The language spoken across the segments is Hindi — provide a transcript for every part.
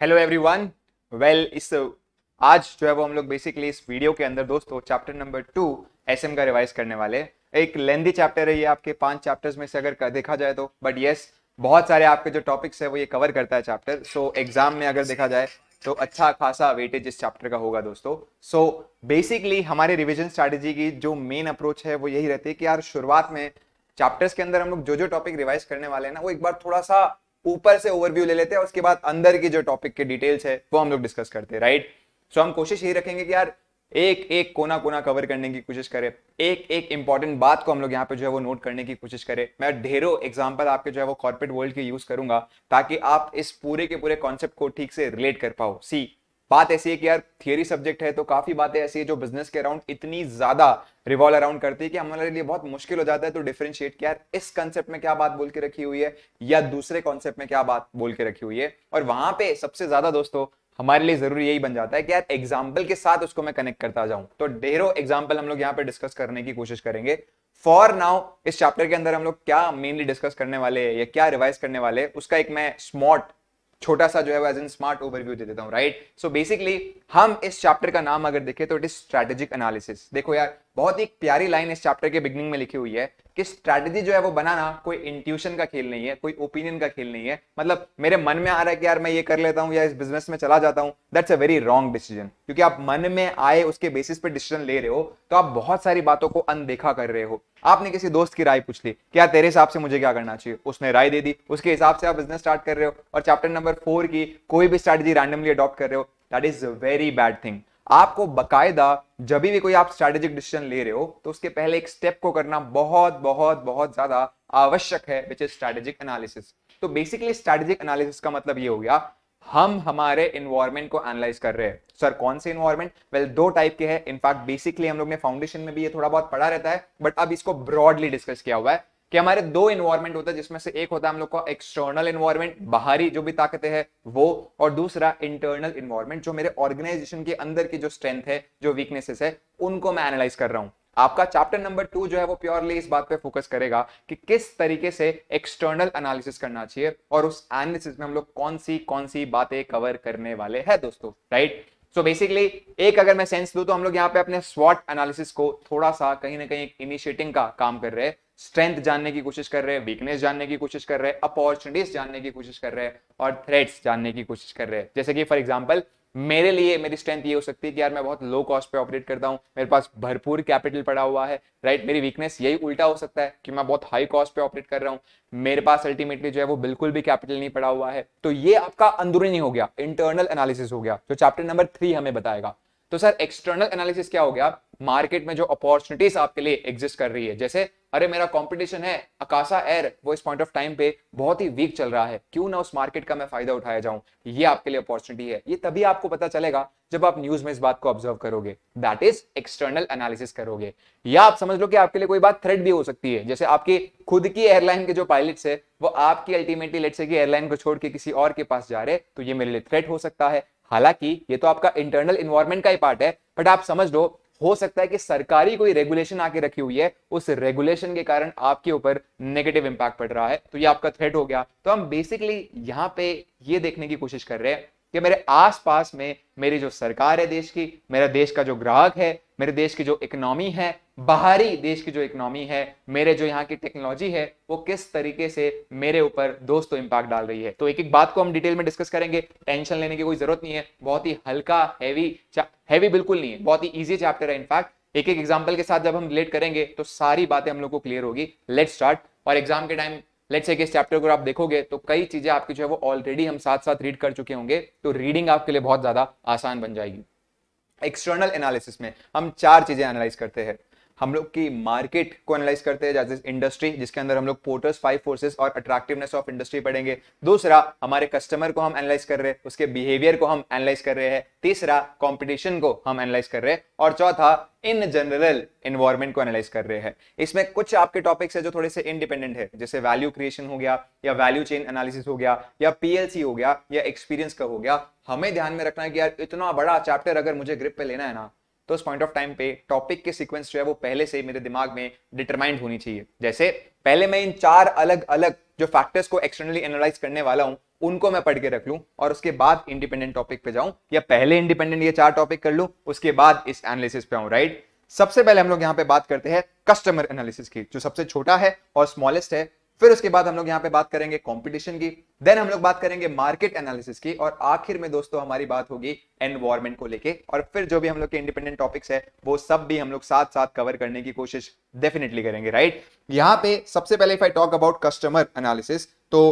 हेलो एवरीवन वेल इस uh, आज जो है वो हम लोग बेसिकली इस वीडियो के अंदर दोस्तों चैप्टर नंबर टू एसएम का रिवाइज करने वाले एक लेंदी चैप्टर है ये आपके पांच चैप्टर्स में से अगर देखा जाए तो बट यस बहुत सारे आपके जो टॉपिक्स है वो ये कवर करता है चैप्टर सो so, एग्जाम में अगर देखा जाए तो अच्छा खासा वेटेज इस चैप्टर का होगा दोस्तों सो so, बेसिकली हमारे रिविजन स्ट्रैटेजी की जो मेन अप्रोच है वो यही रहती है कि यार शुरुआत में चैप्टर्स के अंदर हम लोग जो जो टॉपिक रिवाइज करने वाले हैं ना वो एक बार थोड़ा सा ऊपर से ओवरव्यू ले लेते हैं उसके बाद अंदर की जो टॉपिक के डिटेल्स है वो हम लोग डिस्कस करते हैं राइट सो हम कोशिश यही रखेंगे कि यार एक एक कोना कोना कवर करने की कोशिश करें एक एक इंपॉर्टेंट बात को हम लोग यहाँ पे जो है वो नोट करने की कोशिश करें मैं ढेरों एग्जाम्पल आपके जो है वो कॉर्पोरेट वर्ल्ड के यूज करूंगा ताकि आप इस पूरे के पूरे कॉन्सेप्ट को ठीक से रिलेट कर पाओ सी बात ऐसी है कि यार थियरी सब्जेक्ट है तो काफी बातें ऐसी है जो बिजनेस के अराउंड इतनी ज्यादा रिवॉल्व अराउंड करती है कि हमारे लिए बहुत मुश्किल हो जाता है तो डिफरेंशिएट किया इस कंसेप्ट में क्या बात बोल के रखी हुई है या दूसरे कॉन्सेप्ट में क्या बात बोल के रखी हुई है और वहां पे सबसे ज्यादा दोस्तों हमारे लिए जरूरी यही बन जाता है कि यार एग्जाम्पल के साथ उसको मैं कनेक्ट करता जाऊं तो डेरो एग्जाम्पल हम लोग यहाँ पे डिस्कस करने की कोशिश करेंगे फॉर नाउ इस चैप्टर के अंदर हम लोग क्या मेनली डिस्कस करने वाले हैं या क्या रिवाइज करने वाले हैं उसका एक मैं स्मॉट छोटा सा जो है वो एज एन स्मार्ट ओवरव्यू दे देता हूँ राइट सो बेसिकली हम इस चैप्टर का नाम अगर देखें तो इट इज स्ट्रैटेजिक एनालिसिस देखो यार बहुत ही प्यारी लाइन इस चैप्टर के बिगनिंग में लिखी हुई है कि स्ट्रैटेजी जो है वो बनाना कोई इंट्यूशन का खेल नहीं है कोई ओपिनियन का खेल नहीं है मतलब मेरे मन में आ रहा है कि यार मैं ये कर लेता हूं या इस बिजनेस में चला जाता हूँ that's a very wrong decision क्योंकि आप मन में आए उसके बेसिस पे डिसीजन ले रहे हो तो आप बहुत सारी बातों को अनदेखा कर रहे हो आपने किसी दोस्त की राय पूछ ली क्या तेरे हिसाब से मुझे क्या करना चाहिए उसने राय दे दी उसके हिसाब से आप बिजनेस स्टार्ट कर रहे हो और चैप्टर नंबर फोर की कोई भी स्ट्रैटेजी रैंडमली अडॉप्ट कर रहे हो that is a very bad thing आपको बकायदा जब भी कोई आप स्ट्रैटेजिक डिसीजन ले रहे हो तो उसके पहले एक स्टेप को करना बहुत बहुत बहुत ज्यादा आवश्यक है विच इज स्ट्रैटेजिक एनालिसिस तो बेसिकली स्ट्रेटेजिक एनालिसिस का मतलब ये हो गया हम हमारे इन्वायरमेंट को एनालाइज कर रहे हैं सर कौन से इन्वायरमेंट वेल well, दो टाइप के हैं इनफैक्ट बेसिकली हम लोग ने फाउंडेशन में भी ये थोड़ा बहुत पढ़ा रहता है बट अब इसको ब्रॉडली डिस्कस किया हुआ है कि हमारे दो इन्वायरमेंट होता है जिसमें से एक होता है हम लोग का एक्सटर्नल इन्वायरमेंट बाहरी जो भी ताकतें हैं वो और दूसरा इंटरनल इन्वायरमेंट जो मेरे ऑर्गेनाइजेशन के अंदर की जो स्ट्रेंथ है जो वीकनेसेस है उनको मैं एनालाइज कर रहा हूं आपका चैप्टर नंबर टू जो है वो प्योरली इस बात पे फोकस करेगा कि किस तरीके से एक्सटर्नल एनालिसिस करना चाहिए और उस एनालिसिस में हम लोग कौन सी कौन सी बातें कवर करने वाले हैं दोस्तों राइट सो बेसिकली एक अगर मैं सेंस दू तो हम लोग यहाँ पे अपने स्वॉट एनालिसिस को थोड़ा सा कहीं ना कहीं इनिशिएटिंग का काम कर रहे हैं स्ट्रेंथ जानने की कोशिश कर रहे हैं वीकनेस जानने की कोशिश कर रहे हैं अपॉर्चुनिटीज जानने की कोशिश कर रहे हैं और थ्रेट्स जानने की कोशिश कर रहे हैं जैसे कि फॉर एग्जाम्पल मेरे लिए मेरी स्ट्रेंथ ये हो सकती है कि यार मैं बहुत लो कॉस्ट पे ऑपरेट करता हूँ मेरे पास भरपूर कैपिटल पड़ा हुआ है राइट मेरी वीकनेस यही उल्टा हो सकता है कि मैं बहुत हाई कॉस्ट पे ऑपरेट कर रहा हूँ मेरे पास अल्टीमेटली जो है वो बिल्कुल भी कैपिटल नहीं पड़ा हुआ है तो ये आपका अंदरूनी हो गया इंटरनल एनालिसिस हो गया जो चैप्टर नंबर थ्री हमें बताएगा तो सर एक्सटर्नल एनालिसिस क्या हो गया मार्केट में जो अपॉर्चुनिटीज आपके लिए एग्जिस्ट कर रही है जैसे अरे मेरा कंपटीशन है अकाशा एयर वो इस पॉइंट ऑफ टाइम पे बहुत ही वीक चल रहा है क्यों ना उस मार्केट का मैं फायदा उठाया जाऊं ये आपके लिए अपॉर्चुनिटी है ये तभी आपको पता चलेगा जब आप न्यूज में इस बात को ऑब्जर्व करोगे दैट इज एक्सटर्नल एनालिसिस करोगे या आप समझ लो कि आपके लिए कोई बात थ्रेड भी हो सकती है जैसे आपकी खुद की एयरलाइन के जो पायलट है वो आपकी अल्टीमेटली लेट से कि एयरलाइन को छोड़ के किसी और के पास जा रहे तो ये मेरे लिए थ्रेट हो सकता है हालांकि ये तो आपका इंटरनल इन्वायरमेंट का ही पार्ट है बट आप समझ लो हो सकता है कि सरकारी कोई रेगुलेशन आके रखी हुई है उस रेगुलेशन के कारण आपके ऊपर नेगेटिव इंपैक्ट पड़ रहा है तो ये आपका थ्रेट हो गया तो हम बेसिकली यहाँ पे ये देखने की कोशिश कर रहे हैं कि मेरे आसपास में मेरी जो सरकार है देश की मेरा देश का जो ग्राहक है मेरे देश की जो इकोनॉमी है बाहरी देश की जो इकोनॉमी है मेरे जो यहाँ की टेक्नोलॉजी है वो किस तरीके से मेरे ऊपर दोस्तों इंपैक्ट डाल रही है तो एक एक बात को हम डिटेल में डिस्कस करेंगे टेंशन लेने की कोई जरूरत नहीं है बहुत ही हल्का हैवी हैवी बिल्कुल नहीं है बहुत ही ईजी चैप्टर है इनफैक्ट एक एक एग्जाम्पल के साथ जब हम रिलेट करेंगे तो सारी बातें हम लोग को क्लियर होगी लेट स्टार्ट और एग्जाम के टाइम लेट्स से कि इस चैप्टर को आप देखोगे तो कई चीजें आपकी जो है वो ऑलरेडी हम साथ साथ रीड कर चुके होंगे तो रीडिंग आपके लिए बहुत ज्यादा आसान बन जाएगी एक्सटर्नल एनालिसिस में हम चार चीजें एनालाइज करते हैं हम लोग की मार्केट को एनालाइज करते हैं जैसे इंडस्ट्री जिसके अंदर हम लोग पोर्टर्स फाइव फोर्सेस और अट्रैक्टिवनेस ऑफ इंडस्ट्री पढ़ेंगे दूसरा हमारे कस्टमर को हम एनालाइज कर रहे हैं उसके बिहेवियर को हम एनालाइज कर रहे हैं तीसरा कॉम्पिटिशन को हम एनालाइज कर रहे हैं और चौथा इन जनरल इन्वायरमेंट को एनालाइज कर रहे हैं इसमें कुछ आपके टॉपिक्स है जो थोड़े से इंडिपेंडेंट है जैसे वैल्यू क्रिएशन हो गया या वैल्यू चेन एनालिसिस हो गया या पीएलसी हो गया या एक्सपीरियंस का हो गया हमें ध्यान में रखना है कि यार इतना बड़ा चैप्टर अगर मुझे ग्रिप पे लेना है ना तो उस पॉइंट ऑफ टाइम पे टॉपिक के सीक्वेंस जो है वो पहले से मेरे दिमाग में डिटरमाइंड होनी चाहिए जैसे पहले मैं इन चार अलग अलग जो फैक्टर्स को एक्सटर्नली एनालाइज करने वाला हूँ उनको मैं पढ़ के रख लूँ और उसके बाद इंडिपेंडेंट टॉपिक पे जाऊँ या पहले इंडिपेंडेंट ये चार टॉपिक कर लूँ उसके बाद इस एनालिसिस पे आऊँ राइट सबसे पहले हम लोग यहाँ पे बात करते हैं कस्टमर एनालिसिस की जो सबसे छोटा है और स्मॉलेस्ट है फिर उसके बाद हम लोग यहाँ पे बात करेंगे कंपटीशन की देन हम लोग बात करेंगे मार्केट एनालिसिस की और आखिर में दोस्तों हमारी बात होगी एनवायरमेंट को लेके और फिर जो भी हम लोग के इंडिपेंडेंट टॉपिक्स है वो सब भी हम लोग साथ साथ कवर करने की कोशिश डेफिनेटली करेंगे राइट यहाँ पे सबसे पहले if I talk about customer analysis तो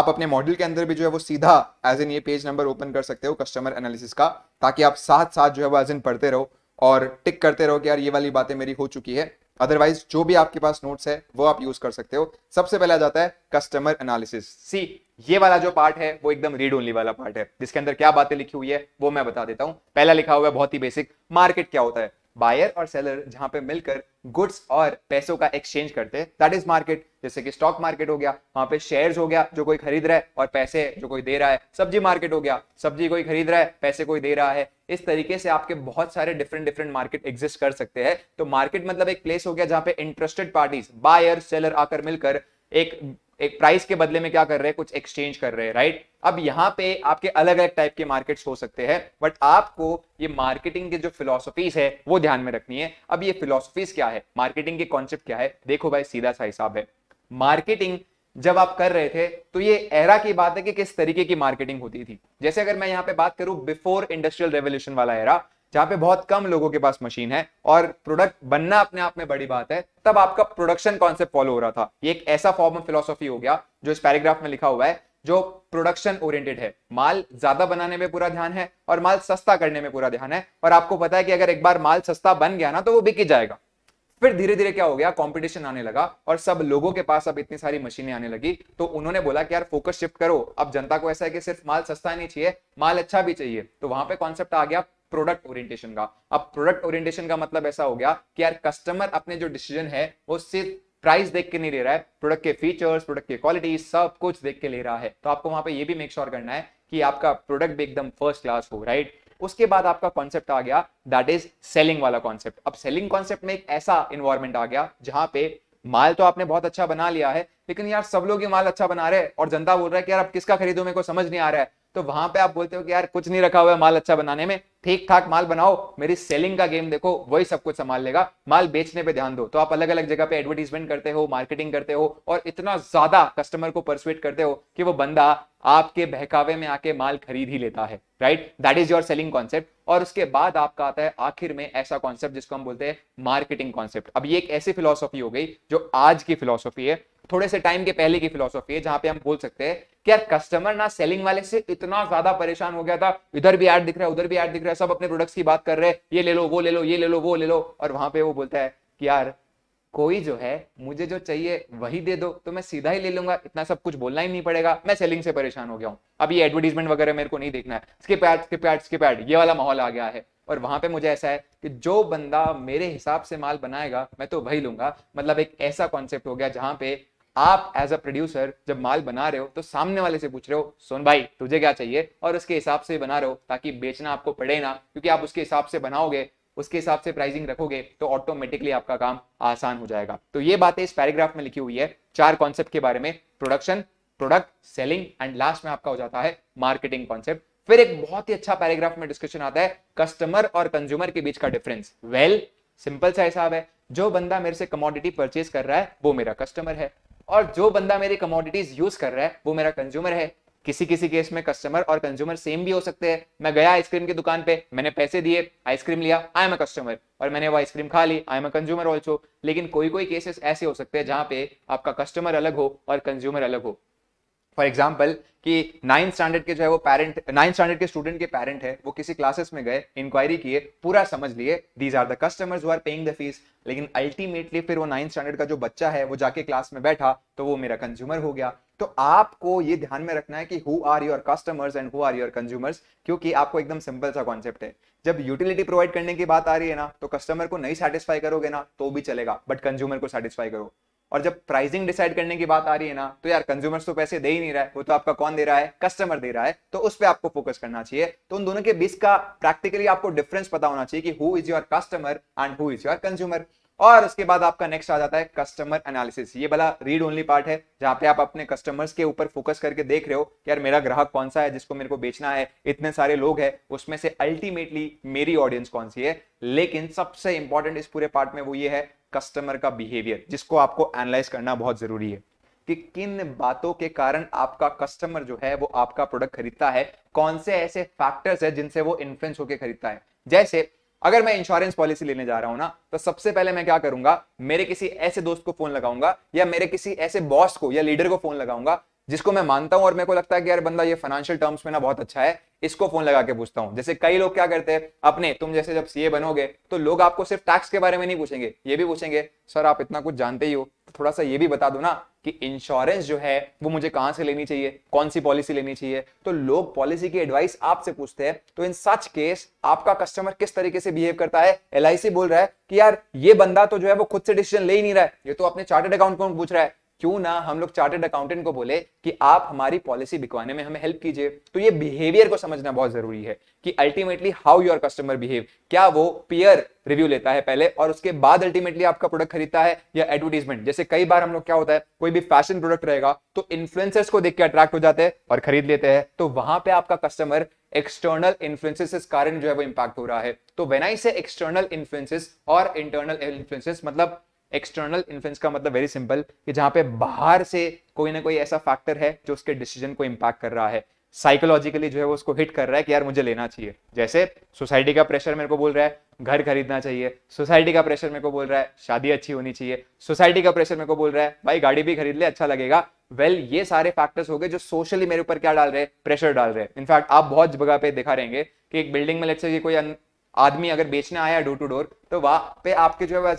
आप अपने मॉडल के अंदर भी जो है वो सीधा एज एन ये पेज नंबर ओपन कर सकते हो कस्टमर एनालिसिस का ताकि आप साथ साथ जो है वो एज एन पढ़ते रहो और टिक करते रहो कि यार ये वाली बातें मेरी हो चुकी है अदरवाइज जो भी आपके पास नोट्स है वो आप यूज कर सकते हो सबसे पहला जाता है कस्टमर एनालिसिस सी ये वाला जो पार्ट है वो एकदम रीड ओनली वाला पार्ट है जिसके अंदर क्या बातें लिखी हुई है वो मैं बता देता हूं पहला लिखा हुआ है बहुत ही बेसिक मार्केट क्या होता है बायर और सेलर जहां पे मिलकर गुड्स और पैसों का एक्सचेंज करते हैं दैट इज मार्केट जैसे कि स्टॉक मार्केट हो गया वहां पे शेयर्स हो गया जो कोई खरीद रहा है और पैसे जो कोई दे रहा है सब्जी मार्केट हो गया सब्जी कोई खरीद रहा है पैसे कोई दे रहा है इस तरीके से आपके बहुत सारे डिफरेंट डिफरेंट मार्केट एग्जिस्ट कर सकते हैं तो मार्केट मतलब एक प्लेस हो गया जहां पे इंटरेस्टेड पार्टीज बायर सेलर आकर मिलकर एक एक प्राइस के बदले में क्या कर रहे हैं कुछ एक्सचेंज कर रहे हैं राइट अब यहाँ पे आपके अलग अलग टाइप के मार्केट्स हो सकते हैं बट आपको ये मार्केटिंग के जो फिलोसफीज है वो ध्यान में रखनी है अब ये फिलोसफीज क्या है मार्केटिंग के कॉन्सेप्ट क्या है देखो भाई सीधा सा हिसाब है मार्केटिंग जब आप कर रहे थे तो ये एरा की बात है कि किस तरीके की मार्केटिंग होती थी जैसे अगर मैं यहाँ पे बात करूं बिफोर इंडस्ट्रियल रेवोल्यूशन वाला एरा जहां पे बहुत कम लोगों के पास मशीन है और प्रोडक्ट बनना अपने आप में बड़ी बात है तब आपका प्रोडक्शन कॉन्सेप्ट फॉलो हो रहा था ये एक ऐसा फॉर्म ऑफ फिलोसॉफी हो गया जो इस पैराग्राफ में लिखा हुआ है जो प्रोडक्शन ओरिएंटेड है माल ज्यादा बनाने में पूरा ध्यान है और माल सस्ता करने में पूरा ध्यान है और आपको पता है कि अगर एक बार माल सस्ता बन गया ना तो वो बिक जाएगा फिर धीरे धीरे क्या हो गया कंपटीशन आने लगा और सब लोगों के पास अब इतनी सारी मशीनें आने लगी तो उन्होंने बोला कि यार फोकस शिफ्ट करो अब जनता को ऐसा है कि सिर्फ माल सस्ता नहीं चाहिए माल अच्छा भी चाहिए तो वहां पे कॉन्सेप्ट आ गया प्रोडक्ट ओरिएंटेशन का अब प्रोडक्ट ओरिएंटेशन का मतलब ऐसा हो गया कि यार कस्टमर अपने जो डिसीजन है वो सिर्फ प्राइस देख के नहीं ले रहा है प्रोडक्ट के फीचर्स प्रोडक्ट की क्वालिटी सब कुछ देख के ले रहा है तो आपको वहां पे ये भी मेक श्योर sure करना है कि आपका प्रोडक्ट भी एकदम फर्स्ट क्लास हो राइट उसके बाद आपका कॉन्सेप्ट आ गया दैट इज सेलिंग वाला कॉन्सेप्ट अब सेलिंग कॉन्सेप्ट में एक ऐसा इन्वायरमेंट आ गया जहां पे माल तो आपने बहुत अच्छा बना लिया है लेकिन यार सब लोग ये माल अच्छा बना रहे हैं और जनता बोल रहा है कि यार अब किसका खरीदो मेरे को समझ नहीं आ रहा है तो वहां पे आप बोलते हो कि यार कुछ नहीं रखा हुआ है माल अच्छा बनाने में ठीक ठाक माल बनाओ मेरी सेलिंग का गेम देखो वही सब कुछ संभाल लेगा माल बेचने पे ध्यान दो तो आप अलग अलग जगह पे एडवर्टीजमेंट करते हो मार्केटिंग करते हो और इतना ज्यादा कस्टमर को परसुएट करते हो कि वो बंदा आपके बहकावे में आके माल खरीद ही लेता है right that is your selling concept और उसके बाद आपका आता है आखिर में ऐसा कॉन्सेप्ट जिसको हम बोलते हैं मार्केटिंग कॉन्सेप्ट अब ये एक ऐसी फिलोसॉफी हो गई जो आज की फिलोसॉफी है थोड़े से टाइम के पहले की फिलोसॉफी है जहां पे हम बोल सकते हैं कि यार कस्टमर ना सेलिंग वाले से इतना ज्यादा परेशान हो गया था इधर भी ऐड दिख रहा है उधर भी ऐड दिख रहा है सब अपने प्रोडक्ट्स की बात कर रहे हैं ये ले लो वो ले लो ये ले लो वो ले लो और वहां पे वो बोलता है कि यार कोई जो है मुझे जो चाहिए वही दे दो तो मैं सीधा ही ले लूंगा इतना सब कुछ बोलना ही नहीं पड़ेगा मैं सेलिंग से परेशान हो गया हूँ अब ये एडवर्टीजमेंट वगैरह मेरे को नहीं देखना है skip ad skip ad skip ad ये वाला माहौल आ गया है और वहां पे मुझे ऐसा है कि जो बंदा मेरे हिसाब से माल बनाएगा मैं तो वही लूंगा मतलब एक ऐसा कॉन्सेप्ट हो गया जहां पे आप एज अ प्रोड्यूसर जब माल बना रहे हो तो सामने वाले से पूछ रहे हो सोन भाई तुझे क्या चाहिए और उसके हिसाब से बना रहे हो ताकि बेचना आपको पड़े ना क्योंकि आप उसके हिसाब से बनाओगे उसके हिसाब से प्राइसिंग रखोगे तो ऑटोमेटिकली आपका काम आसान हो जाएगा तो ये बातें इस पैराग्राफ में लिखी हुई है चार कॉन्सेप्ट के बारे में production product selling and last में आपका हो जाता है मार्केटिंग कॉन्सेप्ट फिर एक बहुत ही अच्छा पैराग्राफ में डिस्कशन आता है कस्टमर और कंज्यूमर के बीच का डिफरेंस वेल सिंपल सा हिसाब है जो बंदा मेरे से कमोडिटी परचेज कर रहा है वो मेरा कस्टमर है और जो बंदा मेरी कमोडिटीज यूज कर रहा है वो मेरा कंज्यूमर है किसी किसी केस में कस्टमर और कंज्यूमर सेम भी हो सकते हैं मैं गया आइसक्रीम की दुकान पे मैंने पैसे दिए आइसक्रीम लिया आई एम अ कस्टमर और मैंने वो आइसक्रीम खा ली I am a consumer also लेकिन कोई कोई केसेस ऐसे हो सकते हैं जहां पे आपका कस्टमर अलग हो और कंज्यूमर अलग हो फॉर एग्जाम्पल कि नाइन्थ स्टैंडर्ड के जो है वो पेरेंट नाइन्थ स्टैंडर्ड के स्टूडेंट के पेरेंट है वो किसी क्लासेस में गए इंक्वायरी किए पूरा समझ लिए these are the customers are paying the fees लेकिन अल्टीमेटली फिर वो नाइन्थ स्टैंडर्ड का जो बच्चा है वो जाके क्लास में बैठा तो वो मेरा कंज्यूमर हो गया तो आपको ये ध्यान में रखना है कि who are your customers and who are your consumers क्योंकि आपको एकदम सिंपल सा कॉन्सेप्ट है जब यूटिलिटी प्रोवाइड करने की बात आ रही है ना तो कस्टमर को नहीं सेटिस्फाई करोगे ना तो भी चलेगा बट कंज्यूमर को सेटिस्फाई करो और जब प्राइसिंग डिसाइड करने की बात आ रही है ना तो यार कंज्यूमर्स तो पैसे दे ही नहीं रहा है वो तो आपका कौन दे रहा है कस्टमर दे रहा है तो उस पर आपको फोकस करना चाहिए तो उन दोनों के बीच का प्रैक्टिकली आपको डिफरेंस पता होना चाहिए कि who is your customer and who is your consumer और उसके बाद आपका नेक्स्ट आ जाता है कस्टमर एनालिसिस ये भला रीड ओनली पार्ट है जहां पे आप अपने कस्टमर्स के ऊपर फोकस करके देख रहे हो कि यार मेरा ग्राहक कौन सा है जिसको मेरे को बेचना है इतने सारे लोग हैं उसमें से अल्टीमेटली मेरी ऑडियंस कौन सी है लेकिन सबसे इंपॉर्टेंट इस पूरे पार्ट में वो ये है कस्टमर का बिहेवियर जिसको आपको एनालाइज करना बहुत जरूरी है कि किन बातों के कारण आपका कस्टमर जो है वो आपका प्रोडक्ट खरीदता है कौन से ऐसे फैक्टर्स है जिनसे वो इन्फ्लुएंस होकर खरीदता है जैसे अगर मैं इंश्योरेंस पॉलिसी लेने जा रहा हूं ना तो सबसे पहले मैं क्या करूंगा मेरे किसी ऐसे दोस्त को फोन लगाऊंगा या मेरे किसी ऐसे बॉस को या लीडर को फोन लगाऊंगा जिसको मैं मानता हूं और मेरे को लगता है कि यार बंदा ये फाइनेंशियल टर्म्स में ना बहुत अच्छा है इसको फोन लगा के पूछता हूं जैसे कई लोग क्या करते हैं अपने तुम जैसे जब सीए बनोगे तो लोग आपको सिर्फ टैक्स के बारे में नहीं पूछेंगे ये भी पूछेंगे सर आप इतना कुछ जानते ही हो तो थोड़ा सा ये भी बता दो ना कि इंश्योरेंस जो है वो मुझे कहां से लेनी चाहिए कौन सी पॉलिसी लेनी चाहिए तो लोग पॉलिसी की एडवाइस आपसे पूछते हैं तो इन सच केस आपका कस्टमर किस तरीके से बिहेव करता है एल बोल रहा है कि यार ये बंदा तो जो है वो खुद से डिसीजन ले ही नहीं रहा है ये तो अपने चार्टेड अकाउंट को पूछ रहा है क्यों ना हम लोग चार्टेड अकाउंटेंट को बोले कि आप हमारी पॉलिसी बिकवाने में हमें हेल्प कीजिए तो ये बिहेवियर को समझना बहुत जरूरी है कि ultimately how your customer behave क्या वो पियर रिव्यू लेता है पहले और उसके बाद अल्टीमेटली आपका प्रोडक्ट खरीदता है या एडवर्टीजमेंट जैसे कई बार हम लोग क्या होता है कोई भी फैशन प्रोडक्ट रहेगा तो इन्फ्लुएंसर्स को देख के अट्रैक्ट हो जाते हैं और खरीद लेते हैं तो वहां पे आपका कस्टमर एक्सटर्नल इन्फ्लुएंसेस कारण जो है वो इंपैक्ट हो रहा है तो वेन से एक्सटर्नल इन्फ्लुएंसेस और इंटरनल इन्फ्लुएंसेस मतलब एक्सटर्नल इन्फ्लुएंस का मतलब वेरी सिंपल कि जहां पे बाहर से कोई ना कोई ऐसा फैक्टर है जो उसके डिसीजन को इम्पैक्ट कर रहा है साइकोलॉजिकली जो है वो उसको हिट कर रहा है कि यार मुझे लेना चाहिए जैसे सोसाइटी का प्रेशर मेरे को बोल रहा है घर खरीदना चाहिए सोसाइटी का प्रेशर मेरे को बोल रहा है शादी अच्छी होनी चाहिए सोसाइटी का प्रेशर मेरे को बोल रहा है भाई गाड़ी भी खरीद ले अच्छा लगेगा वेल well, ये सारे फैक्टर्स हो गए जो सोशली मेरे ऊपर क्या डाल रहे हैं प्रेशर डाल रहे हैं इनफैक्ट आप बहुत जगह पे दिखा रहेंगे कि एक बिल्डिंग में लेट से कोई आदमी अगर बेचने आया है डोर टू डोर तो वहां पे आपके जो है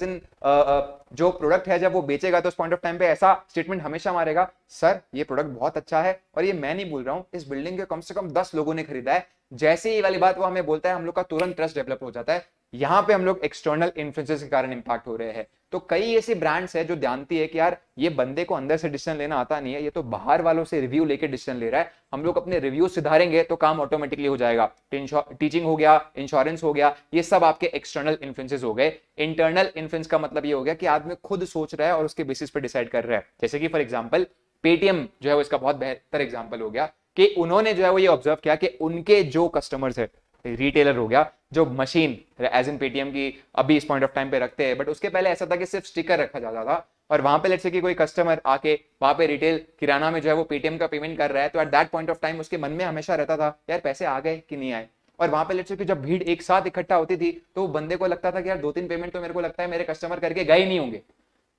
जो प्रोडक्ट है जब वो बेचेगा तो उस पॉइंट ऑफ टाइम पे ऐसा स्टेटमेंट हमेशा मारेगा सर ये प्रोडक्ट बहुत अच्छा है और ये मैं नहीं बोल रहा हूँ इस बिल्डिंग के कम से कम दस लोगों ने खरीदा है जैसे ही वाली बात वो हमें बोलता है हम लोग का तुरंत ट्रस्ट डेवलप हो जाता है यहाँ पे हम लोग एक्सटर्नल इन्फ्लुएंसेस के कारण इंपैक्ट हो रहे हैं तो कई ऐसी ब्रांड्स है जो जानती है कि यार ये बंदे को अंदर से डिसीजन लेना आता नहीं है ये तो बाहर वालों से रिव्यू लेके डिसीजन ले रहा है हम लोग अपने रिव्यू सुधारेंगे तो काम ऑटोमेटिकली हो जाएगा टीचिंग हो गया इंश्योरेंस हो गया ये सब आपके एक्सटर्नल इन्फ्लुएंसेस हो गए इंटरनल इन्फ्लुएंस का मतलब ये हो गया कि आदमी खुद सोच रहा है और उसके बेसिस पे डिसाइड कर रहा है जैसे कि फॉर एग्जाम्पल पेटीएम जो है वो इसका बहुत बेहतर एग्जाम्पल हो गया कि उन्होंने जो है वो ये ऑब्जर्व किया कि उनके जो कस्टमर्स है रिटेलर हो गया जो मशीन एज इन पेटीएम की अभी इस पॉइंट ऑफ टाइम पे रखते हैं बट उसके पहले ऐसा था कि सिर्फ स्टिकर रखा जाता था और वहां पे लेट्स से कि कोई कस्टमर आके वहां पे रिटेल किराना में जो है वो पेटीएम का पेमेंट कर रहा है तो at that point of time उसके मन में हमेशा रहता था यार पैसे आ गए कि नहीं आए और वहां पे लेट्स से कि जब भीड़ एक साथ इकट्ठा होती थी तो वो बंदे को लगता था कि यार दो तीन पेमेंट तो मेरे को लगता है मेरे कस्टमर करके गए नहीं होंगे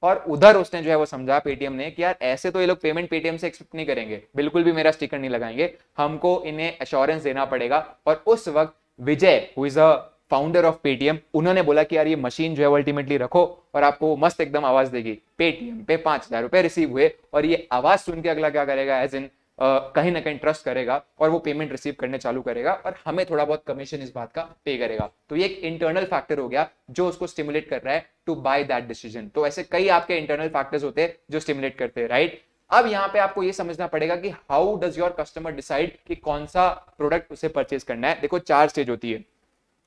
और उधर उसने जो है वो समझा पेटीएम ने कि यार ऐसे तो ये लोग पेमेंट पेटीएम से एक्सेप्ट नहीं करेंगे बिल्कुल भी मेरा स्टिकर नहीं लगाएंगे हमको इन्हें एश्योरेंस देना पड़ेगा और उस वक्त Vijay who is a founder of Paytm उन्होंने बोला कि यार ये मशीन जो है अल्टीमेटली रखो और आपको मस्त एकदम आवाज देगी पेटीएम पे पांच हजार रुपए रिसीव हुए और ये आवाज सुन के अगला क्या करेगा एज इन कहीं ना कहीं ट्रस्ट करेगा और वो पेमेंट रिसीव करने चालू करेगा और हमें थोड़ा बहुत कमीशन इस बात का पे करेगा तो ये एक इंटरनल फैक्टर हो गया जो उसको स्टिमुलेट कर रहा है टू बाय दैट डिसीजन तो ऐसे कई आपके इंटरनल फैक्टर्स होते हैं जो स्टिमुलेट करते हैं राइट अब यहाँ पे आपको ये समझना पड़ेगा कि how does your customer decide कि कौन सा प्रोडक्ट उसे परचेज करना है देखो चार स्टेज होती है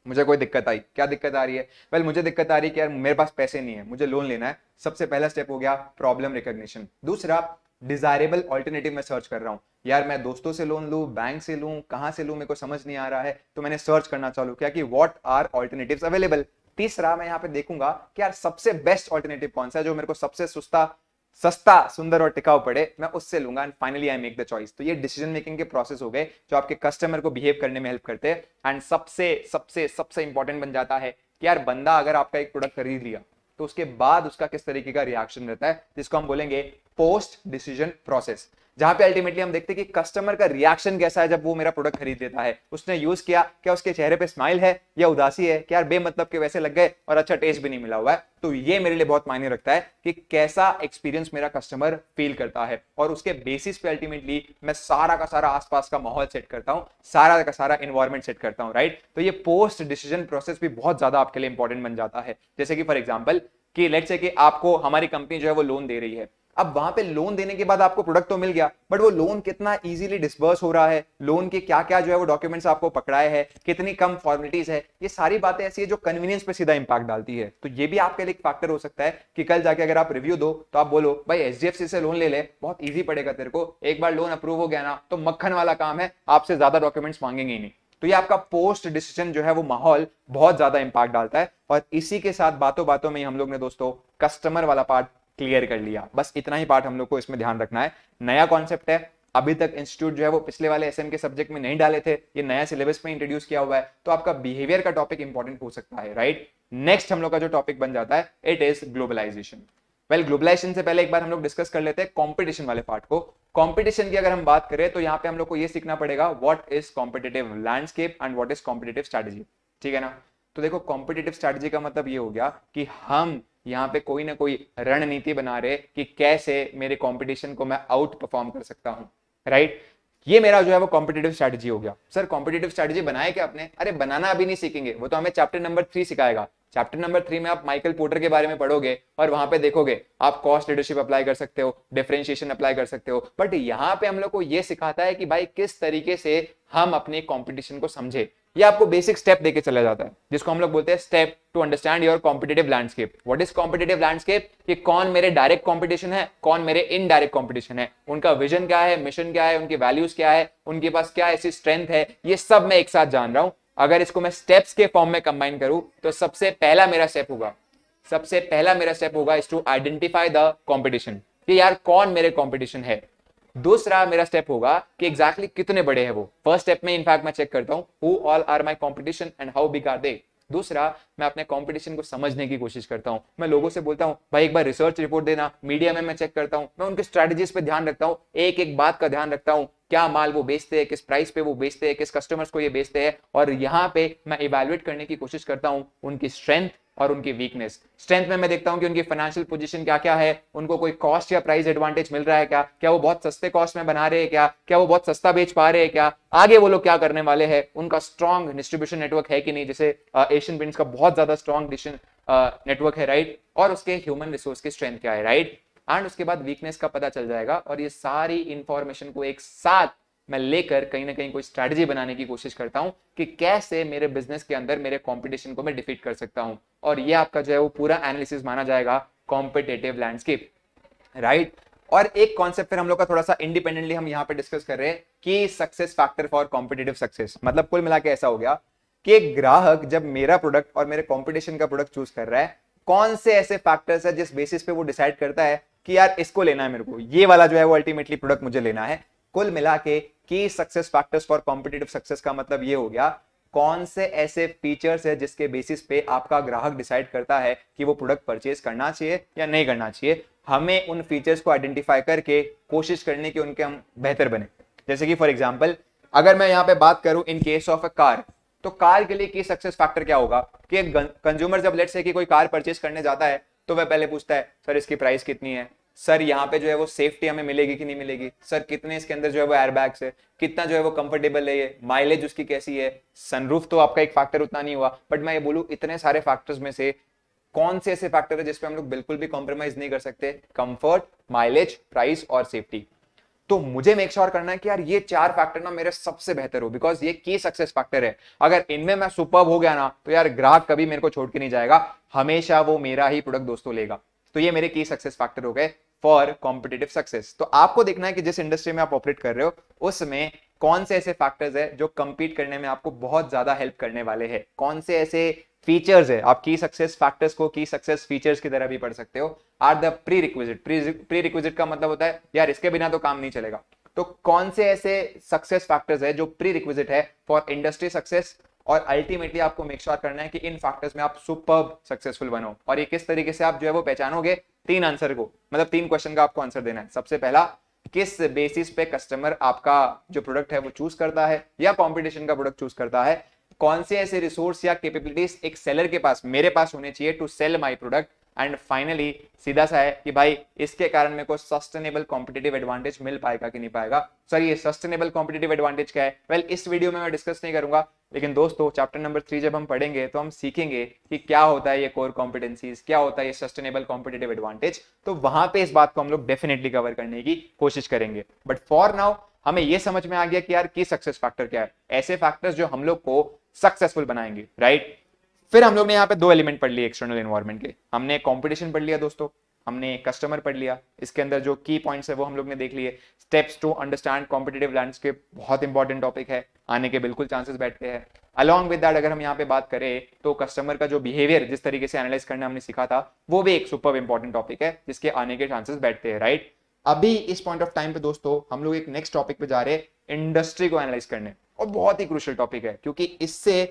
मुझे कोई दिक्कत आई क्या दिक्कत आ रही है वेल well, मुझे दिक्कत आ रही है कि यार मेरे पास पैसे नहीं है मुझे लोन लेना है सबसे पहला स्टेप हो गया प्रॉब्लम रिकॉग्निशन दूसरा डिजायरेबल ऑल्टरनेटिव मैं सर्च कर रहा हूँ यार मैं दोस्तों से लोन लू बैंक से लूँ कहां से लूँ मेरे को समझ नहीं आ रहा है तो मैंने सर्च करना चालू किया कि वॉट आर ऑल्टरनेटिव अवेलेबल तीसरा मैं यहाँ पे देखूंगा कि यार सबसे बेस्ट ऑल्टरनेटिव कौन सा है जो मेरे को सबसे सस्ता सस्ता सुंदर और टिकाऊ पड़े मैं उससे लूंगा and finally I make the choice तो ये डिसीजन मेकिंग के प्रोसेस हो गए जो आपके कस्टमर को बिहेव करने में हेल्प करते हैं एंड सबसे सबसे सबसे इंपॉर्टेंट बन जाता है कि यार बंदा अगर आपका एक प्रोडक्ट खरीद लिया तो उसके बाद उसका किस तरीके का रिएक्शन रहता है जिसको हम बोलेंगे पोस्ट डिसीजन प्रोसेस जहां पे अल्टीमेटली हम देखते हैं कि कस्टमर का रिएक्शन कैसा है जब वो मेरा प्रोडक्ट खरीद लेता है उसने यूज किया क्या उसके चेहरे पे स्माइल है या उदासी है क्या यार बेमतलब के वैसे लग गए और अच्छा टेस्ट भी नहीं मिला हुआ है तो ये मेरे लिए बहुत मायने रखता है कि कैसा एक्सपीरियंस मेरा कस्टमर फील करता है और उसके बेसिस पे अल्टीमेटली मैं सारा का सारा आसपास का माहौल सेट करता हूँ सारा का सारा इन्वायरमेंट सेट करता हूँ राइट तो ये पोस्ट डिसीजन प्रोसेस भी बहुत ज्यादा आपके लिए इंपॉर्टेंट बन जाता है जैसे कि फॉर एग्जाम्पल कि लेट्स से कि आपको हमारी कंपनी जो है वो लोन दे रही है अब वहां पे लोन देने के बाद आपको प्रोडक्ट तो मिल गया बट वो लोन कितना इजीली डिस्बर्स हो रहा है लोन के क्या क्या जो है वो डॉक्यूमेंट्स आपको पकड़ाए हैं कितनी कम फॉर्मेलिटीज है ये सारी बातें ऐसी है जो कन्वीनियंस पे सीधा इंपैक्ट डालती है तो ये भी आपके लिए एक फैक्टर हो सकता है कि कल जाके अगर आप रिव्यू दो तो आप बोलो भाई एच से लोन ले ले बहुत ईजी पड़ेगा तेरे को एक बार लोन अप्रूव हो गया ना तो मक्खन वाला काम है आपसे ज्यादा डॉक्यूमेंट्स मांगेंगे ही नहीं तो ये आपका पोस्ट डिसीजन जो है वो माहौल बहुत ज्यादा इंपैक्ट डालता है और इसी के साथ बातों बातों में हम लोग ने दोस्तों कस्टमर वाला पार्ट क्लियर कर लिया बस इतना ही पार्ट हम लोग को इसमें ध्यान रखना है नया कॉन्सेप्ट है अभी तक इंस्टीट्यूट जो है वो पिछले वाले एसएम के सब्जेक्ट में नहीं डाले थे ये नया सिलेबस में इंट्रोड्यूस किया हुआ है तो आपका बिहेवियर का टॉपिक इंपॉर्टेंट हो सकता है राइट नेक्स्ट हम लोग का जो टॉपिक बन जाता है it is globalization well globalization से पहले एक बार हम लोग डिस्कस कर लेते हैं कॉम्पिटिशन वाले पार्ट को कॉम्पिटिशन की अगर हम बात करें तो यहाँ पे हम लोग को ये सीखना पड़ेगा what is competitive landscape and what is competitive strategy ठीक है ना तो देखो कॉम्पिटेटिव स्ट्रेटेजी का मतलब ये हो गया कि हम यहाँ पे कोई ना कोई रणनीति बना रहे कि कैसे मेरे कॉम्पिटिशन को मैं आउट परफॉर्म कर सकता हूँ राइट ये मेरा जो है वो कॉम्पिटेटिव स्ट्रैटेजी हो गया सर कॉम्पिटेटिव स्ट्रैटेजी बनाए क्या आपने अरे बनाना अभी नहीं सीखेंगे वो तो हमें चैप्टर नंबर थ्री सिखाएगा चैप्टर नंबर थ्री में आप माइकल पोर्टर के बारे में पढ़ोगे और वहां पे देखोगे आप कॉस्ट लीडरशिप अप्लाई कर सकते हो डिफ्रेंशिएशन अप्लाई कर सकते हो बट यहाँ पे हम लोग को ये सिखाता है कि भाई किस तरीके से हम अपने कॉम्पिटिशन को समझे ये आपको बेसिक स्टेप देके चला जाता है जिसको हम लोग बोलते हैं step to understand your competitive landscape what is competitive landscape कि कौन मेरे डायरेक्ट कॉम्पिटिशन है कौन मेरे इनडायरेक्ट कॉम्पिटिशन है उनका विजन क्या है मिशन क्या है उनकी वैल्यूज क्या है उनके पास क्या ऐसी स्ट्रेंथ है ये सब मैं एक साथ जान रहा हूं अगर इसको मैं स्टेप्स के फॉर्म में कंबाइन करूं तो सबसे पहला मेरा स्टेप होगा सबसे पहला मेरा स्टेप होगा is to identify the competition कि यार कौन मेरे कॉम्पिटिशन है दूसरा मेरा स्टेप होगा कि एग्जैक्टली exactly कितने बड़े हैं वो फर्स्ट स्टेप में इनफैक्ट मैं चेक करता हूँ who all are my competition and how big are they दूसरा मैं अपने कंपटीशन को समझने की कोशिश करता हूँ मैं लोगों से बोलता हूँ भाई एक बार रिसर्च रिपोर्ट देना मीडिया में मैं चेक करता हूँ मैं उनके स्ट्रेटजीज पे ध्यान रखता हूँ एक एक बात का ध्यान रखता हूँ क्या माल वो बेचते हैं किस प्राइस पे वो बेचते हैं किस कस्टमर्स को ये बेचते हैं और यहाँ पे मैं इवेल्युएट करने की कोशिश करता हूँ उनकी स्ट्रेंथ और उनकी वीकनेस स्ट्रेंथ में मैं देखता हूं कि उनकी फाइनेंशियल पोजीशन क्या क्या है उनको कोई कॉस्ट या प्राइस एडवांटेज मिल रहा है क्या क्या वो बहुत सस्ते कॉस्ट में बना रहे हैं क्या क्या वो बहुत सस्ता बेच पा रहे हैं क्या आगे वो लोग क्या करने वाले हैं उनका स्ट्रॉन्ग डिस्ट्रीब्यूशन नेटवर्क है कि नहीं जैसे एशियन uh, पेंट्स का बहुत ज्यादा स्ट्रॉन्ग नेटवर्क है राइट और उसके ह्यूमन रिसोर्स की स्ट्रेंथ क्या है राइट एंड उसके बाद वीकनेस का पता चल जाएगा और ये सारी इंफॉर्मेशन को एक साथ मैं लेकर कहीं ना कहीं कोई स्ट्रैटेजी बनाने की कोशिश करता हूँ कि कैसे मेरे बिजनेस के अंदर मेरे कॉम्पिटिशन को मैं डिफीट कर सकता हूँ और ये आपका जो है वो पूरा एनालिसिस माना जाएगा कॉम्पिटेटिव लैंडस्केप राइट और एक कॉन्सेप्ट फिर हम लोग का थोड़ा सा इंडिपेंडेंटली हम यहाँ पे डिस्कस कर रहे हैं कि success factor for competitive success मतलब कुल मिला के ऐसा हो गया कि एक ग्राहक जब मेरा प्रोडक्ट और मेरे कॉम्पिटिशन का प्रोडक्ट चूज कर रहा है कौन से ऐसे फैक्टर्स है जिस बेसिस पे वो डिसाइड करता है कि यार इसको लेना है मेरे को ये वाला जो है वो अल्टीमेटली प्रोडक्ट मुझे लेना है कुल मिला के की success factors for competitive success का मतलब ये हो गया कौन से ऐसे फीचर्स है जिसके बेसिस पे आपका ग्राहक डिसाइड करता है कि वो प्रोडक्ट परचेज करना चाहिए या नहीं करना चाहिए हमें उन फीचर्स को आइडेंटिफाई करके कोशिश करने की उनके हम बेहतर बने जैसे कि फॉर एग्जाम्पल अगर मैं यहाँ पे बात करूं in case of a car तो कार के लिए की सक्सेस फैक्टर क्या होगा कि कंज्यूमर जब लेट से कि कोई कार परचेज करने जाता है तो वह पहले पूछता है सर इसकी प्राइस कितनी है सर यहाँ पे जो है वो सेफ्टी हमें मिलेगी कि नहीं मिलेगी सर कितने इसके अंदर जो है वो एयरबैग्स है कितना जो है वो कंफर्टेबल है ये माइलेज उसकी कैसी है सनरूफ तो आपका एक फैक्टर उतना नहीं हुआ बट मैं ये बोलू इतने सारे फैक्टर्स में से कौन से ऐसे फैक्टर है जिसपे हम लोग बिल्कुल भी कॉम्प्रोमाइज नहीं कर सकते कंफर्ट माइलेज प्राइस और सेफ्टी तो मुझे मेक श्योर sure करना है कि यार ये चार फैक्टर ना मेरे सबसे बेहतर हो बिकॉज ये की सक्सेस फैक्टर है अगर इनमें मैं सुपर हो गया ना तो यार ग्राहक कभी मेरे को छोड़ के नहीं जाएगा हमेशा वो मेरा ही प्रोडक्ट दोस्तों लेगा तो ये मेरे की सक्सेस फैक्टर हो गए फॉर कॉम्पिटेटिव सक्सेस तो आपको देखना है कि जिस इंडस्ट्री में आप ऑपरेट कर रहे हो उसमें कौन से ऐसे फैक्टर्स है जो कम्पीट करने में आपको बहुत ज्यादा हेल्प करने वाले हैं कौन से ऐसे फीचर्स है आप की सक्सेस फैक्टर्स को की सक्सेस फीचर्स की तरह भी पढ़ सकते हो are the prerequisite prerequisite का मतलब होता है यार इसके बिना तो काम नहीं चलेगा तो कौन से ऐसे सक्सेस फैक्टर्स है जो प्री रिक्विजिट है फॉर इंडस्ट्री सक्सेस और अल्टीमेटली आपको मेक श्योर sure करना है कि इन फैक्टर्स में आप सुपर सक्सेसफुल बनो और ये किस तरीके से आप जो है वो पहचानोगे तीन आंसर को मतलब तीन क्वेश्चन का आपको आंसर देना है सबसे पहला किस बेसिस पे कस्टमर आपका जो प्रोडक्ट है वो चूज करता है या कॉम्पिटिशन का प्रोडक्ट चूज करता है कौन से ऐसे रिसोर्स या कैपेबिलिटीज एक सेलर के पास मेरे पास होने चाहिए to sell my product and finally सीधा सा है कि भाई इसके कारण मेरे को सस्टेनेबल कॉम्पिटेटिव एडवांटेज मिल पाएगा कि नहीं पाएगा सर ये सस्टेनेबल कॉम्पिटेटिव एडवांटेज क्या है वेल well, इस वीडियो में मैं डिस्कस नहीं करूंगा लेकिन दोस्तों चैप्टर नंबर थ्री जब हम पढ़ेंगे तो हम सीखेंगे कि क्या होता है ये कोर कॉम्पिटेंसीज क्या होता है ये सस्टेनेबल कॉम्पिटेटिव एडवांटेज तो वहां पर इस बात को हम लोग डेफिनेटली कवर करने की कोशिश करेंगे बट फॉर नाउ हमें ये समझ में आ गया कि यार की सक्सेस फैक्टर क्या है ऐसे फैक्टर्स जो हम लोग को सक्सेसफुल बनाएंगे राइट right? फिर हम लोग ने यहाँ पे दो एलिमेंट पढ़ लिए एक्सटर्नल इन्वायरमेंट के हमने कॉम्पिटिशन पढ़ लिया दोस्तों हमने कस्टमर पढ़ लिया इसके अंदर जो की पॉइंट्स है वो हम लोग ने देख लिए steps to understand competitive landscape बहुत इंपॉर्टेंट टॉपिक है आने के बिल्कुल चांसेस बैठते हैं अलॉन्ग विद दैट अगर हम यहाँ पे बात करें तो कस्टमर का जो बिहेवियर जिस तरीके से एनालाइज करना हमने सीखा था वो भी एक सुपर इंपॉर्टेंट टॉपिक है जिसके आने के चांसेस बैठते हैं राइट अभी इस पॉइंट ऑफ टाइम पे दोस्तों हम लोग एक नेक्स्ट टॉपिक पे जा रहे हैं इंडस्ट्री को एनालाइज करने और बहुत ही क्रुशियल टॉपिक है क्योंकि इससे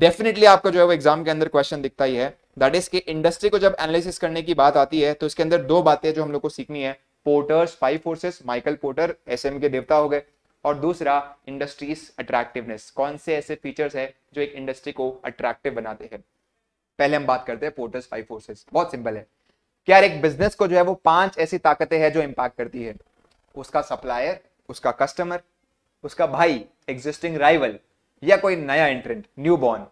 डेफिनेटली आपका जो है वो एग्जाम के अंदर क्वेश्चन दिखता ही है दैट इज कि इंडस्ट्री को जब एनालिसिस करने की बात आती है तो इसके अंदर दो बातें जो हम लोग को सीखनी है Porter's five forces Michael Porter एस के देवता हो गए और दूसरा इंडस्ट्रीज अट्रैक्टिवनेस कौन से ऐसे फीचर्स है जो एक इंडस्ट्री को अट्रैक्टिव बनाते हैं पहले हम बात करते हैं पोर्टर्स फाइव फोर्सेस बहुत सिंपल है क्या एक बिजनेस को जो है वो पांच ऐसी ताकतें हैं जो इम्पैक्ट करती है उसका सप्लायर उसका कस्टमर उसका भाई एग्जिस्टिंग राइवल या कोई नया एंट्रेंट न्यू बॉर्न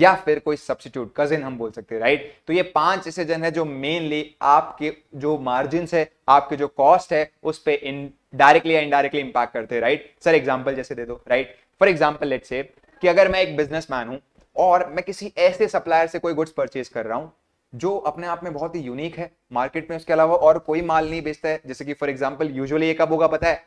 या फिर कोई सब्सिट्यूट कजिन हम बोल सकते हैं राइट तो ये पांच ऐसे जन है जो मेनली आपके जो मार्जिन है आपके जो कॉस्ट है उस पर इन डायरेक्टली या इनडायरेक्टली इंपैक्ट करते हैं राइट सर एग्जाम्पल जैसे दे दो राइट फॉर एग्जाम्पल लेट से कि अगर मैं एक बिजनेस मैन हूं और मैं किसी ऐसे सप्लायर से कोई गुड्स परचेज कर रहा हूं जो अपने आप में बहुत ही यूनिक है मार्केट में उसके अलावा और कोई माल नहीं बेचता है जैसे कि फॉर एग्जाम्पल यूजली ये कब होगा पता है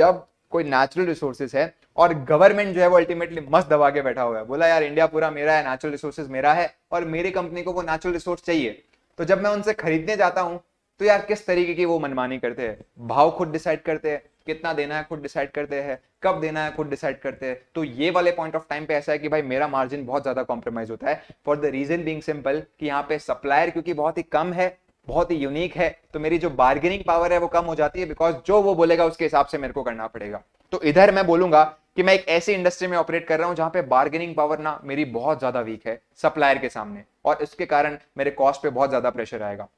जब कोई नेचुरल रिसोर्सेज है और गवर्नमेंट जो है वो अल्टीमेटली मस्त दबा के बैठा हुआ है बोला यार इंडिया पूरा मेरा है नेचुरल रिसोर्सेज मेरा है और मेरी कंपनी को वो नेचुरल रिसोर्स चाहिए तो जब मैं उनसे खरीदने जाता हूँ तो यार किस तरीके की वो मनमानी करते हैं भाव खुद डिसाइड करते हैं कितना देना है खुद डिसाइड करते हैं कब देना है खुद डिसाइड करते हैं तो ये वाले पॉइंट ऑफ टाइम पे ऐसा है कि भाई मेरा मार्जिन बहुत ज्यादा कॉम्प्रोमाइज होता है for the reason being simple कि यहाँ पे सप्लायर क्योंकि बहुत ही कम है बहुत ही यूनिक है तो मेरी जो बार्गेनिंग पावर है वो कम हो जाती है बिकॉज जो वो बोलेगा उसके हिसाब से मेरे को करना पड़ेगा तो इधर मैं बोलूंगा कि मैं एक ऐसी इंडस्ट्री में ऑपरेट कर रहा हूं जहां पे बार्गेनिंग पावर ना मेरी बहुत ज्यादा वीक है सप्लायर के सामने और इसके कारण मेरे कॉस्ट पे बहुत ज्यादा प्रेशर आएगा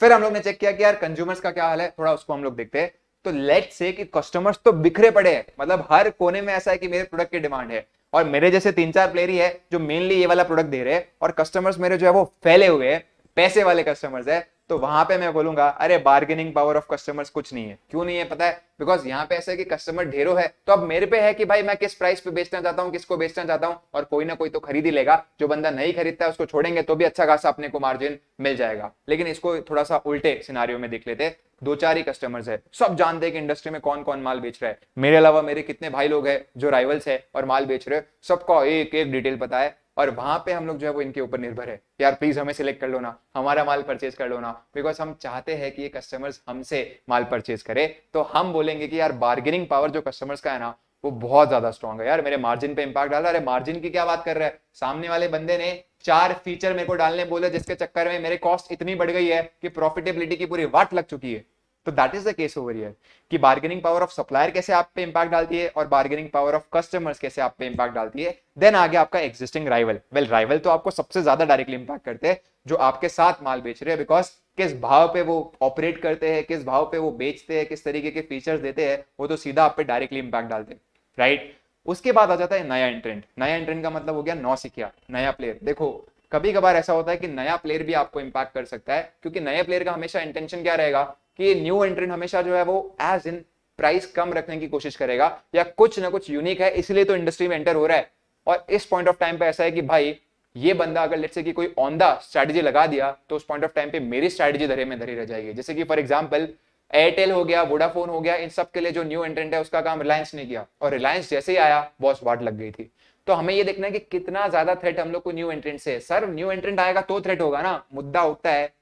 फिर हम लोग ने चेक किया कि यार कंज्यूमर्स का क्या हाल है थोड़ा उसको हम लोग देखते हैं तो लेट से कि कस्टमर्स तो बिखरे पड़े हैं मतलब हर कोने में ऐसा है कि मेरे प्रोडक्ट की डिमांड है और मेरे जैसे तीन चार प्लेयर ही है जो मेनली ये वाला प्रोडक्ट दे रहे हैं और कस्टमर्स मेरे जो है वो फैले हुए हैं पैसे वाले कस्टमर्स है तो वहां पे मैं बोलूंगा अरे बार्गेनिंग पावर ऑफ कस्टमर्स कुछ नहीं है क्यों नहीं है पता है बिकॉज यहाँ पे ऐसा है कि कस्टमर ढेरों है तो अब मेरे पे है कि भाई मैं किस प्राइस पे बेचना चाहता हूँ किसको बेचना चाहता हूँ और कोई ना कोई तो खरीद ही लेगा जो बंदा नहीं खरीदता है उसको छोड़ेंगे तो भी अच्छा खासा अपने को मार्जिन मिल जाएगा लेकिन इसको थोड़ा सा उल्टे सिनारियों में देख लेते दो चार ही कस्टमर्स है सब जानते हैं कि इंडस्ट्री में कौन कौन माल बेच रहा है मेरे अलावा मेरे कितने भाई लोग हैं जो राइवल्स है और माल बेच रहे हो सबका एक एक डिटेल पता है और वहां पे हम लोग जो है वो इनके ऊपर निर्भर है यार प्लीज हमें सिलेक्ट कर लो ना हमारा माल परचेज कर लो ना बिकॉज हम चाहते हैं कि ये कस्टमर्स हमसे माल परचेज करे तो हम बोलेंगे कि यार बार्गेनिंग पावर जो कस्टमर्स का है ना वो बहुत ज्यादा स्ट्रॉन्ग है यार मेरे मार्जिन पे डाल रहा है मार्जिन की क्या बात कर रहा है सामने वाले बंदे ने चार फीचर मेरे को डालने बोले जिसके चक्कर में मेरे कॉस्ट इतनी बढ़ गई है कि प्रॉफिटेबिलिटी की पूरी वाट लग चुकी है तो that is the case over year कि बार्गेनिंग पावर ऑफ सप्लायर कैसे आप पे इंपैक्ट डालती है और बार्गेनिंग पावर ऑफ कस्टमर्स कैसे आप पे इंपैक्ट डालती है देन आगे आपका एक्जिस्टिंग राइवल वेल राइवल तो आपको सबसे ज्यादा डायरेक्टली इंपैक्ट करते हैं जो आपके साथ माल बेच रहे हैं बिकॉज किस भाव पे वो ऑपरेट करते हैं किस भाव पे वो बेचते हैं किस तरीके के फीचर्स देते हैं वो तो सीधा आप पे डायरेक्टली इंपैक्ट डालते हैं राइट उसके बाद आ जाता है नया एंट्रेंट नया एंट्रेंट का मतलब हो गया नौ सिक्या नया प्लेयर देखो कभी कभार ऐसा होता है कि नया प्लेयर भी आपको इम्पैक्ट कर सकता है क्योंकि नए प्लेयर का हमेशा इंटेंशन क्या रहेगा कि न्यू एंट्रेंट हमेशा जो है वो एज इन प्राइस कम रखने की कोशिश करेगा या कुछ ना कुछ यूनिक है इसलिए तो इंडस्ट्री में एंटर हो रहा है और इस पॉइंट ऑफ टाइम पे ऐसा है कि भाई ये बंदा अगर लेट्स से कि कोई ऑन द स्ट्रेटजी लगा दिया तो उस पॉइंट ऑफ टाइम पे मेरी स्ट्रेटजी धरे में धरी रह जाएगी जैसे कि फॉर एग्जाम्पल एयरटेल हो गया वोडाफोन हो गया इन सब के लिए जो न्यू एंट्रेंट है उसका काम रिलायंस ने किया और रिलायंस जैसे ही आया बॉस वाट लग गई थी तो हमें ये देखना है कि कितना ज्यादा थ्रेट हम लोग को न्यू एंट्रेंट से है सर न्यू एंट्रेंट आएगा तो थ्रेट होगा ना मुद्दा उठता है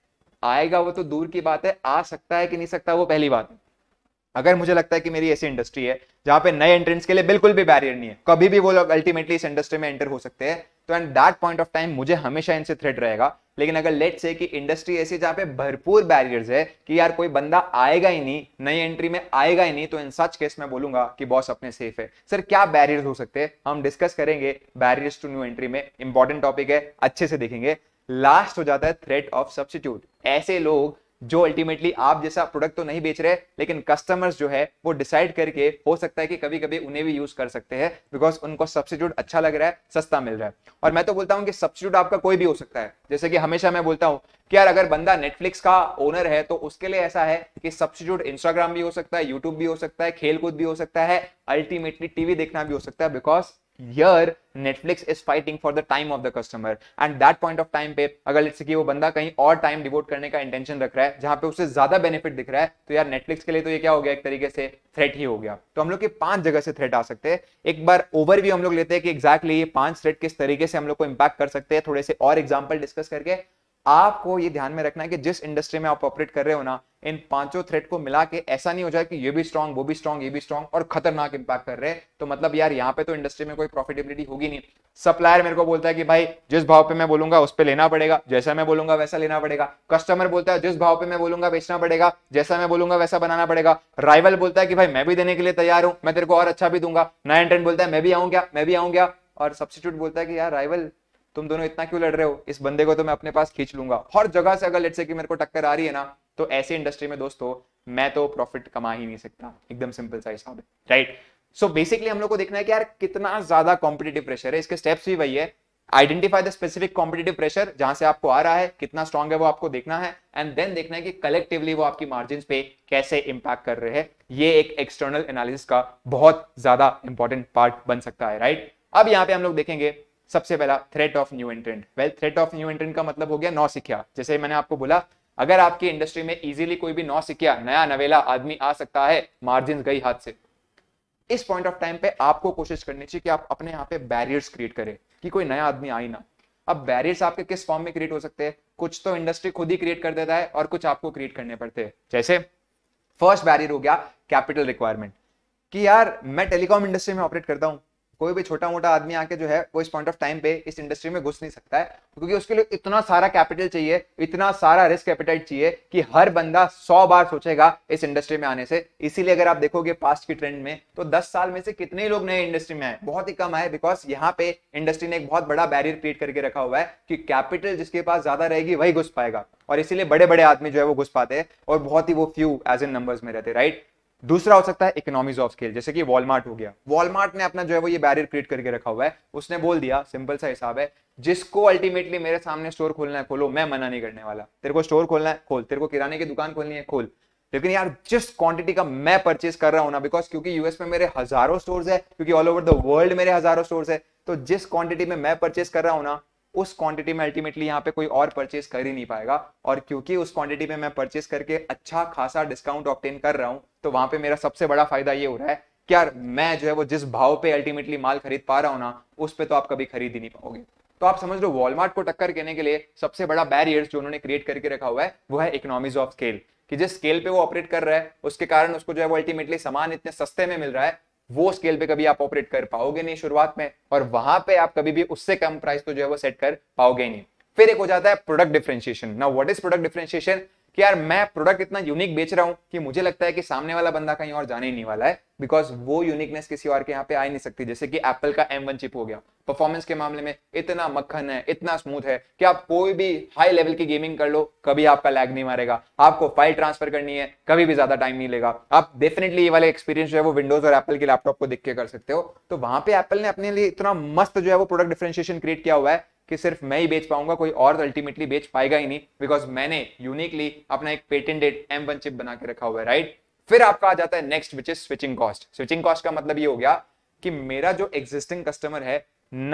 आएगा वो तो दूर की बात है आ सकता है कि नहीं सकता वो पहली बात है अगर मुझे लगता है कि मेरी ऐसी इंडस्ट्री है जहां पे नए एंट्रेंस के लिए बिल्कुल भी बैरियर नहीं है कभी भी वो लोग अल्टीमेटली इस इंडस्ट्री में एंटर हो सकते हैं तो and that point of time मुझे हमेशा इनसे थ्रेट रहेगा लेकिन अगर लेट से कि इंडस्ट्री ऐसी जहां पे भरपूर बैरियर्स है कि यार कोई बंदा आएगा ही नहीं नई एंट्री में आएगा ही नहीं तो इन सच केस में बोलूंगा कि बॉस अपने सेफ है सर क्या बैरियर्स हो सकते हैं हम डिस्कस करेंगे बैरियर्स टू न्यू एंट्री में इंपॉर्टेंट टॉपिक है अच्छे से देखेंगे लास्ट हो जाता है थ्रेट ऑफ सब्सिट्यूट ऐसे लोग जो अल्टीमेटली आप जैसा प्रोडक्ट तो नहीं बेच रहे लेकिन कस्टमर्स जो है वो डिसाइड करके हो सकता है कि कभी कभी उन्हें भी यूज कर सकते हैं बिकॉज उनको सब्सिट्यूट अच्छा लग रहा है सस्ता मिल रहा है और मैं तो बोलता हूँ कि सब्सिट्यूट आपका कोई भी हो सकता है जैसे कि हमेशा मैं बोलता हूँ कि यार अगर बंदा नेटफ्लिक्स का ओनर है तो उसके लिए ऐसा है कि सब्सिट्यूट इंस्टाग्राम भी हो सकता है यूट्यूब भी हो सकता है खेलकूद भी हो सकता है अल्टीमेटली टीवी देखना भी हो सकता है because here Netflix is fighting for the time of the customer and that point of time पे अगर लेट्स कि वो बंदा कहीं और टाइम डिवोट करने का इंटेंशन रख रहा है जहां पे उसे ज्यादा बेनिफिट दिख रहा है तो यार नेटफ्लिक्स के लिए तो ये क्या हो गया एक तरीके से थ्रेट ही हो गया तो हम लोग के पांच जगह से थ्रेट आ सकते हैं एक बार ओवर ओवरव्यू हम लोग लेते हैं कि एग्जैक्टली exactly ये पांच थ्रेट किस तरीके से हम लोग को इम्पैक्ट कर सकते हैं थोड़े से और एग्जाम्पल डिस्कस करके आपको ये ध्यान में रखना है कि जिस इंडस्ट्री में आप ऑपरेट कर रहे हो ना इन पांचों थ्रेड को मिला के ऐसा नहीं हो जाए कि ये भी स्ट्रॉन्ग वो भी स्ट्रॉन्ग ये भी स्ट्रॉन्ग और खतरनाक इंपैक्ट कर रहे हैं तो मतलब यार यहाँ पे तो इंडस्ट्री में कोई प्रॉफिटेबिलिटी होगी नहीं सप्लायर मेरे को बोलता है कि भाई जिस भाव पे मैं बोलूंगा उस पर लेना पड़ेगा जैसा मैं बोलूंगा वैसा लेना पड़ेगा कस्टमर बोलता है जिस भाव पे मैं बोलूंगा बेचना पड़ेगा जैसा मैं बोलूंगा वैसा बनाना पड़ेगा राइवल बोलता है कि भाई मैं भी देने के लिए तैयार हूं मैं तेरे को और अच्छा भी दूंगा नया एंटेंट बोलता है मैं भी आऊंगा मैं भी आऊंगा और सब्सिट्यूट बोलता है कि यार राइवल तुम दोनों इतना क्यों लड़ रहे हो इस बंदे को तो मैं अपने पास खींच लूंगा हर जगह से अगर लेट से कि मेरे को टक्कर आ रही है ना तो ऐसे इंडस्ट्री में दोस्तों मैं तो प्रॉफिट कमा ही नहीं सकता एकदम सिंपल सा हिसाब है राइट सो बेसिकली हम लोग को देखना है कि यार कितना ज्यादा कॉम्पिटेटिव प्रेशर है इसके स्टेप्स भी वही है identify the specific competitive pressure जहां से आपको आ रहा है कितना स्ट्रॉग है वो आपको देखना है एंड देन देखना है कि कलेक्टिवली वो आपकी मार्जिन पे कैसे इंपैक्ट कर रहे हैं ये एक एक्सटर्नल एनालिसिस का बहुत ज्यादा इंपॉर्टेंट पार्ट बन सकता है राइट अब यहाँ पे हम लोग देखेंगे सबसे पहला threat of new entrant well threat of new entrant का मतलब हो गया नौ सिक्ख्या जैसे मैंने आपको बोला अगर आपकी इंडस्ट्री में इजीली कोई भी नौ सिक्ख्या नया नवेला आदमी आ सकता है मार्जिन गई हाथ से इस पॉइंट ऑफ टाइम पे आपको कोशिश करनी चाहिए कि आप अपने यहाँ पे बैरियर्स क्रिएट करें कि कोई नया आदमी आई ना अब बैरियर्स आपके किस फॉर्म में क्रिएट हो सकते हैं कुछ तो इंडस्ट्री खुद ही क्रिएट कर देता है और कुछ आपको क्रिएट करने पड़ते हैं जैसे फर्स्ट बैरियर हो गया कैपिटल रिक्वायरमेंट कि यार मैं टेलीकॉम इंडस्ट्री में ऑपरेट करता हूं कोई भी छोटा मोटा आदमी आके जो है वो इस पॉइंट ऑफ टाइम पे इस इंडस्ट्री में घुस नहीं सकता है क्योंकि उसके लिए इतना सारा कैपिटल चाहिए इतना सारा रिस्क कैपिटल चाहिए कि हर बंदा सौ बार सोचेगा इस इंडस्ट्री में आने से इसीलिए अगर आप देखोगे पास्ट की ट्रेंड में तो दस साल में से कितने लोग नए इंडस्ट्री में आए बहुत ही कम आए बिकॉज यहाँ पे इंडस्ट्री ने एक बहुत बड़ा बैरियर क्रिएट करके रखा हुआ है कि कैपिटल जिसके पास ज्यादा रहेगी वही घुस पाएगा और इसीलिए बड़े बड़े आदमी जो है वो घुस पाते हैं और बहुत ही वो फ्यू एज इन नंबर्स में रहते राइट दूसरा हो सकता है इकोनॉमीज ऑफ स्केल जैसे कि वॉलमार्ट हो गया वॉलमार्ट ने अपना जो है वो ये बैरियर क्रिएट करके रखा हुआ है उसने बोल दिया सिंपल सा हिसाब है जिसको अल्टीमेटली मेरे सामने स्टोर खोलना है खोलो मैं मना नहीं करने वाला तेरे को स्टोर खोलना है खोल तेरे को किराने की दुकान खोलनी है खोल लेकिन यार जिस क्वांटिटी का मैं परचेज कर रहा हूं ना बिकॉज क्योंकि यूएस में मेरे हजारों स्टोर्स है क्योंकि ऑल ओवर द वर्ल्ड मेरे हजारों स्टोर्स है तो जिस क्वांटिटी में मैं परचेज कर रहा हूँ ना उस क्वांटिटी में अल्टीमेटली यहाँ पे कोई और परचेज कर ही नहीं पाएगा और क्योंकि उस क्वांटिटी में मैं परचेज करके अच्छा खासा डिस्काउंट ऑप्टेन कर रहा हूं तो वहां पे मेरा सबसे बड़ा फायदा ये हो रहा है कि यार मैं जो है वो जिस भाव पे अल्टीमेटली माल खरीद पा रहा हूँ ना उस पर तो आप कभी खरीद ही नहीं पाओगे तो आप समझ लो वॉलमार्ट को टक्कर देने के लिए सबसे बड़ा बैरियर जो उन्होंने क्रिएट करके रखा हुआ है वो है इकोनॉमीज ऑफ स्केल कि जिस स्केल पे वो ऑपरेट कर रहा है उसके कारण उसको जो है वो अल्टीमेटली सामान इतने सस्ते में मिल रहा है वो स्केल पे कभी आप ऑपरेट कर पाओगे नहीं शुरुआत में और वहां पे आप कभी भी उससे कम प्राइस तो जो है वो सेट कर पाओगे नहीं फिर एक हो जाता है product differentiation now what is product differentiation कि यार मैं प्रोडक्ट इतना यूनिक बेच रहा हूं कि मुझे लगता है कि सामने वाला बंदा कहीं और जाने ही नहीं वाला है बिकॉज वो यूनिकनेस किसी और के यहाँ पे आ ही नहीं सकती जैसे कि एप्पल का एम चिप हो गया परफॉर्मेंस के मामले में इतना मक्खन है इतना स्मूथ है कि आप कोई भी हाई लेवल की गेमिंग कर लो कभी आपका लैग नहीं मारेगा आपको फाइल ट्रांसफर करनी है कभी भी ज्यादा टाइम नहीं लेगा आप डेफिनेटली ये वाले एक्सपीरियंस जो है वो विंडोज और एप्पल के लैपटॉप को देख के कर सकते हो तो वहां पे एप्पल ने अपने लिए इतना मस्त जो है वो प्रोडक्ट डिफ्रेंशिएशन क्रिएट किया हुआ है कि सिर्फ मैं ही बेच पाऊंगा कोई और अल्टीमेटली बेच पाएगा ही नहीं बिकॉज मैंने यूनिकली अपना एक पेटेंटेड एम वन चिप बना के रखा हुआ है राइट फिर आपका आ जाता है next which is switching cost switching cost का मतलब ये हो गया कि मेरा जो एग्जिस्टिंग कस्टमर है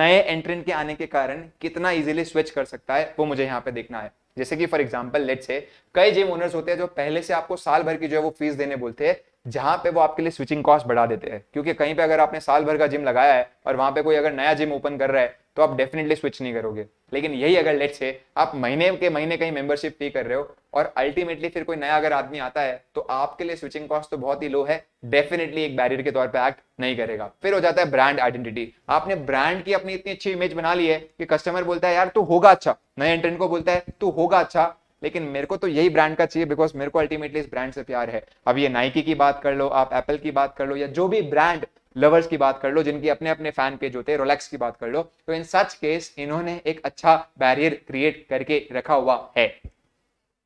नए एंट्रेंट के आने के कारण कितना इजीली स्विच कर सकता है वो मुझे यहाँ पे देखना है जैसे कि फॉर एग्जाम्पल लेट से कई जिम ओनर्स होते हैं जो पहले से आपको साल भर की जो है वो फीस देने बोलते हैं जहां पे वो आपके लिए स्विचिंग कॉस्ट बढ़ा देते हैं क्योंकि कहीं पे अगर आपने साल भर का जिम लगाया है और वहां पे कोई अगर नया जिम ओपन कर रहा है तो आप डेफिनेटली स्विच नहीं करोगे लेकिन यही अगर लेट्स है आप महीने के महीने कहीं मेंबरशिप फी कर रहे हो और अल्टीमेटली फिर कोई नया अगर आदमी आता है तो आपके लिए स्विचिंग कॉस्ट तो बहुत ही लो है डेफिनेटली एक बैरियर के तौर पर एक्ट नहीं करेगा फिर हो जाता है ब्रांड आइडेंटिटी आपने ब्रांड की अपनी इतनी अच्छी इमेज बना ली है कि कस्टमर बोलता है यार तू होगा अच्छा नए एंट्रेंट को बोलता है तू होगा अच्छा लेकिन मेरे को तो यही ब्रांड का चाहिए बिकॉज मेरे को अल्टीमेटली इस ब्रांड से प्यार है अब ये नाइकी की बात कर लो आप एप्पल की बात कर लो या जो भी ब्रांड लवर्स की बात कर लो जिनकी अपने अपने फैन पेज होते हैं रोलेक्स की बात कर लो तो इन सच केस इन्होंने एक अच्छा बैरियर क्रिएट करके रखा हुआ है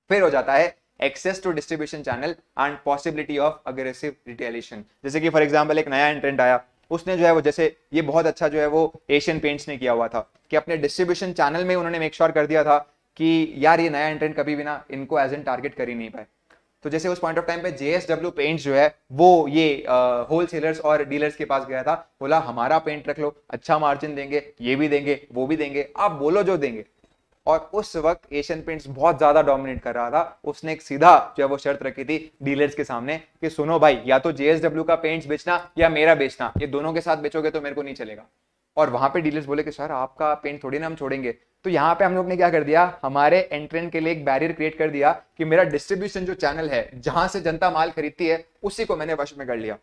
फिर हो जाता है access to distribution channel and possibility of aggressive retaliation जैसे कि फॉर एग्जाम्पल एक नया एंट्रेंट आया उसने जो है वो जैसे ये बहुत अच्छा जो है वो एशियन पेंट्स ने किया हुआ था कि अपने डिस्ट्रीब्यूशन चैनल में उन्होंने मेक श्योर sure कर दिया था कि यार ये नया एंट्रेंट कभी भी ना इनको एज एन टारगेट कर ही नहीं पाए तो जैसे उस पॉइंट ऑफ टाइम पे जेएसडब्ल्यू पेंट जो है वो ये होलसेलर्स और डीलर्स के पास गया था बोला हमारा पेंट रख लो अच्छा मार्जिन देंगे ये भी देंगे वो भी देंगे आप बोलो जो देंगे और उस वक्त एशियन पेंट्स बहुत ज्यादा डोमिनेट कर रहा था उसने एक सीधा जो है वो शर्त रखी थी डीलर्स के सामने कि सुनो भाई या तो जेएसडब्ल्यू का पेंट्स बेचना या मेरा बेचना ये दोनों के साथ बेचोगे तो मेरे को नहीं चलेगा और वहां पे डीलर्स बोले कि सर आपका पेंट थोड़ी ना हम छोड़ेंगे तो यहाँ पे हम लोग ने क्या कर दिया हमारे एंट्रेंट के लिए एक बैरियर क्रिएट कर दिया कि मेरा डिस्ट्रीब्यूशन जो चैनल है जहां से जनता माल खरीदती है उसी को मैंने वश में कर लिया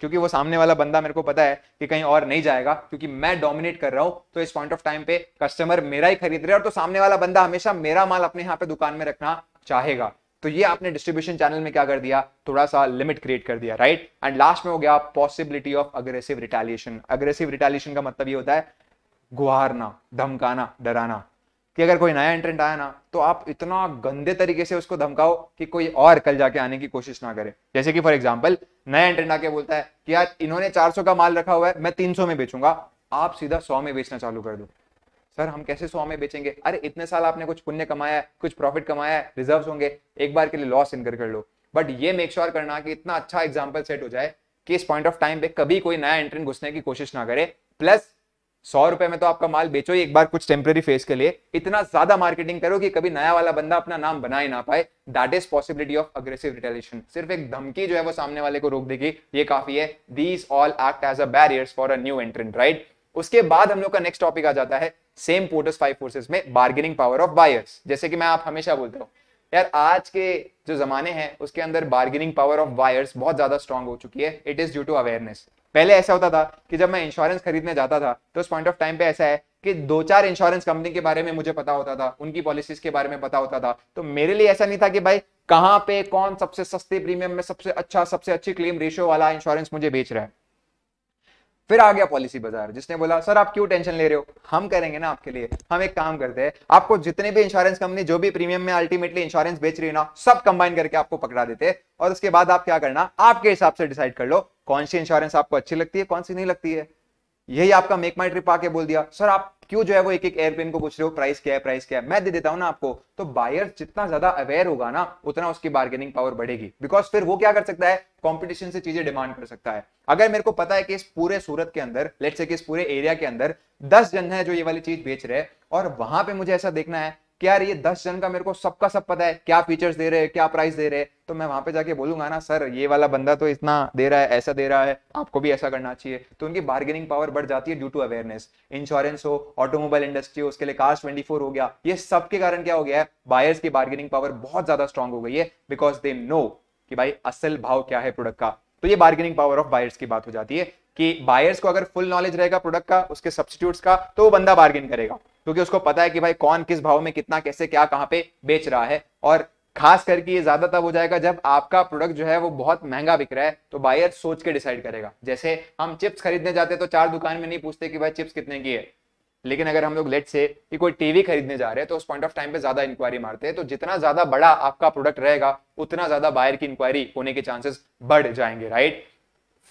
क्योंकि वो सामने वाला बंदा मेरे को पता है कि कहीं और नहीं जाएगा क्योंकि मैं डोमिनेट कर रहा हूं तो इस पॉइंट ऑफ टाइम पे कस्टमर मेरा ही खरीद रहे और तो सामने वाला बंदा हमेशा मेरा माल अपने यहाँ पे दुकान में रखना चाहेगा तो ये आपने डिस्ट्रीब्यूशन चैनल में क्या कर दिया थोड़ा सा लिमिट क्रिएट कर दिया राइट एंड लास्ट में हो गया possibility of aggressive retaliation aggressive retaliation का मतलब ये होता है गुहारना धमकाना डराना कि अगर कोई नया एंट्रेंट आया ना तो आप इतना गंदे तरीके से उसको धमकाओ कि कोई और कल जाके आने की कोशिश ना करे जैसे कि फॉर एग्जाम्पल नया एंट्रेंट आके बोलता है कि यार इन्होंने 400 का माल रखा हुआ है मैं 300 में बेचूंगा आप सीधा 100 में बेचना चालू कर दो सर हम कैसे सौ में बेचेंगे अरे इतने साल आपने कुछ पुण्य कमाया है कुछ प्रॉफिट कमाया है रिजर्व होंगे एक बार के लिए लॉस इनकर कर लो बट ये मेक श्योर sure करना कि इतना अच्छा एग्जाम्पल सेट हो जाए कि इस पॉइंट ऑफ टाइम पे कभी कोई नया एंट्रेंस घुसने की कोशिश ना करे प्लस सौ रुपए में तो आपका माल बेचो ही एक बार कुछ टेम्पररी फेस के लिए इतना ज्यादा मार्केटिंग करो कि कभी नया वाला बंदा अपना नाम बना ही ना पाए that is possibility of aggressive retaliation सिर्फ एक धमकी जो है वो सामने वाले को रोक देगी ये काफी है these all act as a barriers for a new entrant right उसके बाद हम लोग का नेक्स्ट टॉपिक आ जाता है सेम पोर्टस फाइव फोर्सेस में बार्गेनिंग पावर ऑफ बायर्स जैसे कि मैं आप हमेशा बोलता हूँ यार आज के जो जमाने हैं उसके अंदर बार्गेनिंग पावर ऑफ बायर्स बहुत ज्यादा स्ट्रांग हो चुकी है it is due to awareness पहले ऐसा होता था कि जब मैं इंश्योरेंस खरीदने जाता था तो उस पॉइंट ऑफ टाइम पे ऐसा है कि दो चार इंश्योरेंस कंपनी के बारे में मुझे पता होता था उनकी पॉलिसीज के बारे में पता होता था तो मेरे लिए ऐसा नहीं था कि भाई कहाँ पे कौन सबसे सस्ते प्रीमियम में सबसे अच्छा सबसे अच्छी क्लेम रेशियो वाला इंश्योरेंस मुझे बेच रहा है फिर आ गया पॉलिसी बाजार जिसने बोला सर आप क्यों टेंशन ले रहे हो हम करेंगे ना आपके लिए हम एक काम करते हैं आपको जितने भी इंश्योरेंस कंपनी जो भी प्रीमियम में अल्टीमेटली इंश्योरेंस बेच रही है ना सब कंबाइन करके आपको पकड़ा देते हैं और उसके बाद आप क्या करना आपके हिसाब से डिसाइड कर लो कौन सी इंश्योरेंस आपको अच्छी लगती है कौन सी नहीं लगती है यही आपका मेक माई ट्रिप आके बोल दिया सर आप क्यों जो है वो एक एक एयरप्लेन को पूछ रहे हो प्राइस क्या है प्राइस क्या है मैं दे देता हूं ना आपको तो बायर जितना ज्यादा अवेयर होगा ना उतना उसकी बार्गेनिंग पावर बढ़ेगी बिकॉज फिर वो क्या कर सकता है कॉम्पिटिशन से चीजें डिमांड कर सकता है अगर मेरे को पता है कि इस पूरे सूरत के अंदर लेट से कि इस पूरे एरिया के अंदर दस जन है जो ये वाली चीज बेच रहे हैं और वहां पे मुझे ऐसा देखना है कि यार ये दस जन का मेरे को सबका सब पता है क्या फीचर्स दे रहे हैं क्या प्राइस दे रहे हैं तो मैं वहां पे जाके बोलूंगा ना सर ये वाला बंदा तो इतना दे रहा है ऐसा दे रहा है आपको भी ऐसा करना चाहिए तो उनकी बार्गेनिंग पावर बढ़ जाती है ड्यू टू अवेयरनेस इंश्योरेंस हो ऑटोमोबाइल इंडस्ट्री हो उसके लिए कार्स ट्वेंटी हो गया ये सब के कारण क्या हो गया है बायर्स की बार्गेनिंग पावर बहुत ज्यादा स्ट्रांग हो गई है बिकॉज दे नो कि भाई असल भाव क्या है प्रोडक्ट का तो ये बार्गेनिंग पावर ऑफ बायर्स की बात हो जाती है कि बायर्स को अगर फुल नॉलेज रहेगा प्रोडक्ट का उसके सब्सिट्यूट का तो वो बंदा बार्गेन करेगा क्योंकि उसको पता है कि भाई कौन किस भाव में कितना कैसे क्या कहाँ पे बेच रहा है और खास करके ये ज्यादा तब हो जाएगा जब आपका प्रोडक्ट जो है वो बहुत महंगा बिक रहा है तो बायर सोच के डिसाइड करेगा जैसे हम चिप्स खरीदने जाते हैं तो चार दुकान में नहीं पूछते कि भाई चिप्स कितने की है लेकिन अगर हम लोग लेट से कि कोई टीवी खरीदने जा रहे हैं तो उस पॉइंट ऑफ टाइम पे ज्यादा इंक्वायरी मारते हैं तो जितना ज्यादा बड़ा आपका प्रोडक्ट रहेगा उतना ज्यादा बायर की इंक्वायरी होने के चांसेस बढ़ जाएंगे राइट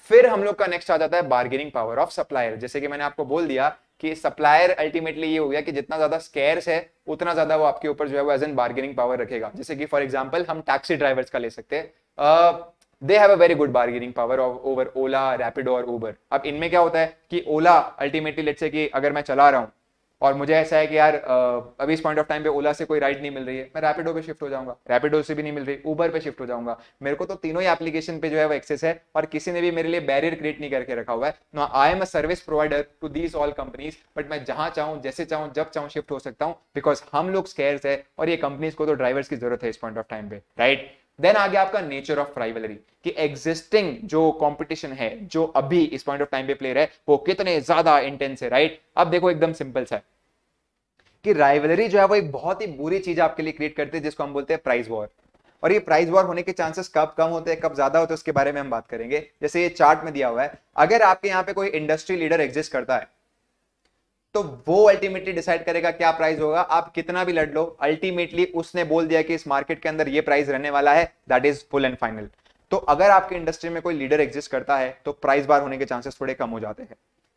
फिर हम लोग का नेक्स्ट आ जाता है बार्गेनिंग पावर ऑफ सप्लायर जैसे कि मैंने आपको बोल दिया कि सप्लायर अल्टीमेटली ये हो गया कि जितना ज्यादा स्केयर्स है उतना ज्यादा वो आपके ऊपर जो है वो एज एन बार्गेनिंग पावर रखेगा जैसे कि फॉर एग्जाम्पल हम टैक्सी ड्राइवर्स का ले सकते हैं they have a very good bargaining power of over Ola Rapido और ऊबर अब इनमें क्या होता है कि ओला अल्टीमेटली लेट से कि अगर मैं चला रहा हूँ और मुझे ऐसा है कि यार अभी इस पॉइंट ऑफ टाइम पे ओला से कोई राइड नहीं मिल रही है मैं रैपिडो पे शिफ्ट हो जाऊंगा रैपिडो से भी नहीं मिल रही ऊबर पे शिफ्ट हो जाऊंगा मेरे को तो तीनों ही एप्लीकेशन पे जो है वो एक्सेस है और किसी ने भी मेरे लिए बैरियर क्रिएट नहीं करके रखा हुआ है no I am a service provider to these all companies but मैं जहां चाहूँ जैसे चाहूँ जब चाहूँ शिफ्ट हो सकता हूँ बिकॉज हम लोग स्केयर्स है और ये कंपनीज को तो ड्राइवर्स की जरूरत है इस पॉइंट ऑफ टाइम पे राइट देन आ गया आपका नेचर ऑफ राइवलरी कि एग्जिस्टिंग जो कंपटीशन है जो अभी इस पॉइंट ऑफ टाइम पे प्लेयर है वो कितने ज्यादा इंटेंस है राइट अब देखो एकदम सिंपल सा है कि राइवलरी जो है वो एक बहुत ही बुरी चीज आपके लिए क्रिएट करती है जिसको हम बोलते हैं प्राइज वॉर और ये प्राइस वॉर होने के चांसेस कब कम होते हैं कब ज्यादा होते हैं उसके बारे में हम बात करेंगे जैसे ये चार्ट में दिया हुआ है अगर आपके यहाँ पे कोई इंडस्ट्री लीडर एग्जिस्ट करता है तो वो अल्टीमेटली डिसाइड करेगा क्या प्राइस होगा आप कितना भी लड़ लो अल्टीमेटली उसने बोल दिया कि इस मार्केट के अंदर ये प्राइस रहने वाला है that is full and final तो अगर आपके इंडस्ट्री में कोई लीडर एग्जिस्ट करता है तो प्राइस बार होने के चांसेस थोड़े कम हो जाते हैं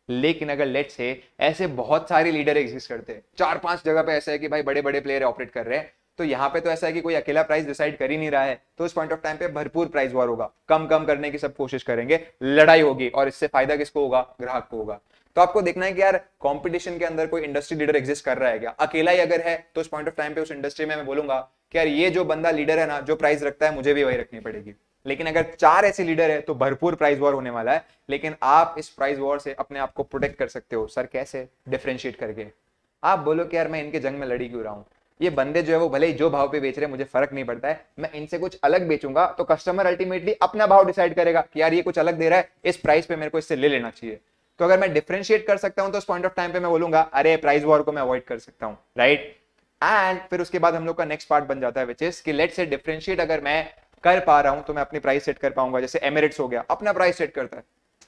लेकिन अगर लेट से ऐसे बहुत सारे लीडर एग्जिस्ट करते हैं चार पांच जगह पे ऐसा है कि भाई बड़े बड़े प्लेयर ऑपरेट कर रहे हैं तो यहाँ पे तो ऐसा है कि कोई अकेला प्राइस डिसाइड कर ही नहीं रहा है तो उस पॉइंट ऑफ टाइम पे भरपूर प्राइस वॉर होगा कम कम करने की सब कोशिश करेंगे लड़ाई होगी और इससे फायदा किसको होगा ग्राहक को होगा तो आपको देखना है कि यार कंपटीशन के अंदर कोई इंडस्ट्री लीडर एग्जिस्ट कर रहा है क्या अकेला ही अगर है तो उस पॉइंट ऑफ टाइम पे उस इंडस्ट्री में मैं बोलूंगा कि यार ये जो बंदा लीडर है ना जो प्राइस रखता है मुझे भी वही रखनी पड़ेगी लेकिन अगर चार ऐसे लीडर है तो भरपूर प्राइस वॉर होने वाला है लेकिन आप इस प्राइस वॉर से अपने आप को प्रोटेक्ट कर सकते हो सर कैसे डिफ्रेंशिएट करके आप बोलो कि यार मैं इनके जंग में लड़ी क्यों रहा हूँ ये बंदे जो है वो भले ही जो भाव पे बेच रहे हैं मुझे फर्क नहीं पड़ता है मैं इनसे कुछ अलग बेचूंगा तो कस्टमर अल्टीमेटली अपना भाव डिसाइड करेगा कि यार ये कुछ अलग दे रहा है इस प्राइस पे मेरे को इससे ले लेना चाहिए तो अगर मैं डिफ्रेंशिएट कर सकता हूं तो उस पॉइंट ऑफ टाइम पे मैं बोलूंगा अरे प्राइस वॉर को मैं अवॉइड कर सकता हूं राइट एंड फिर उसके बाद हम लोग का नेक्स्ट पार्ट बन जाता है विच इज कि लेट से डिफ्रेंशिएट अगर मैं कर पा रहा हूं तो मैं अपनी प्राइस सेट कर पाऊंगा जैसे एमिरेट्स हो गया अपना प्राइस सेट करता है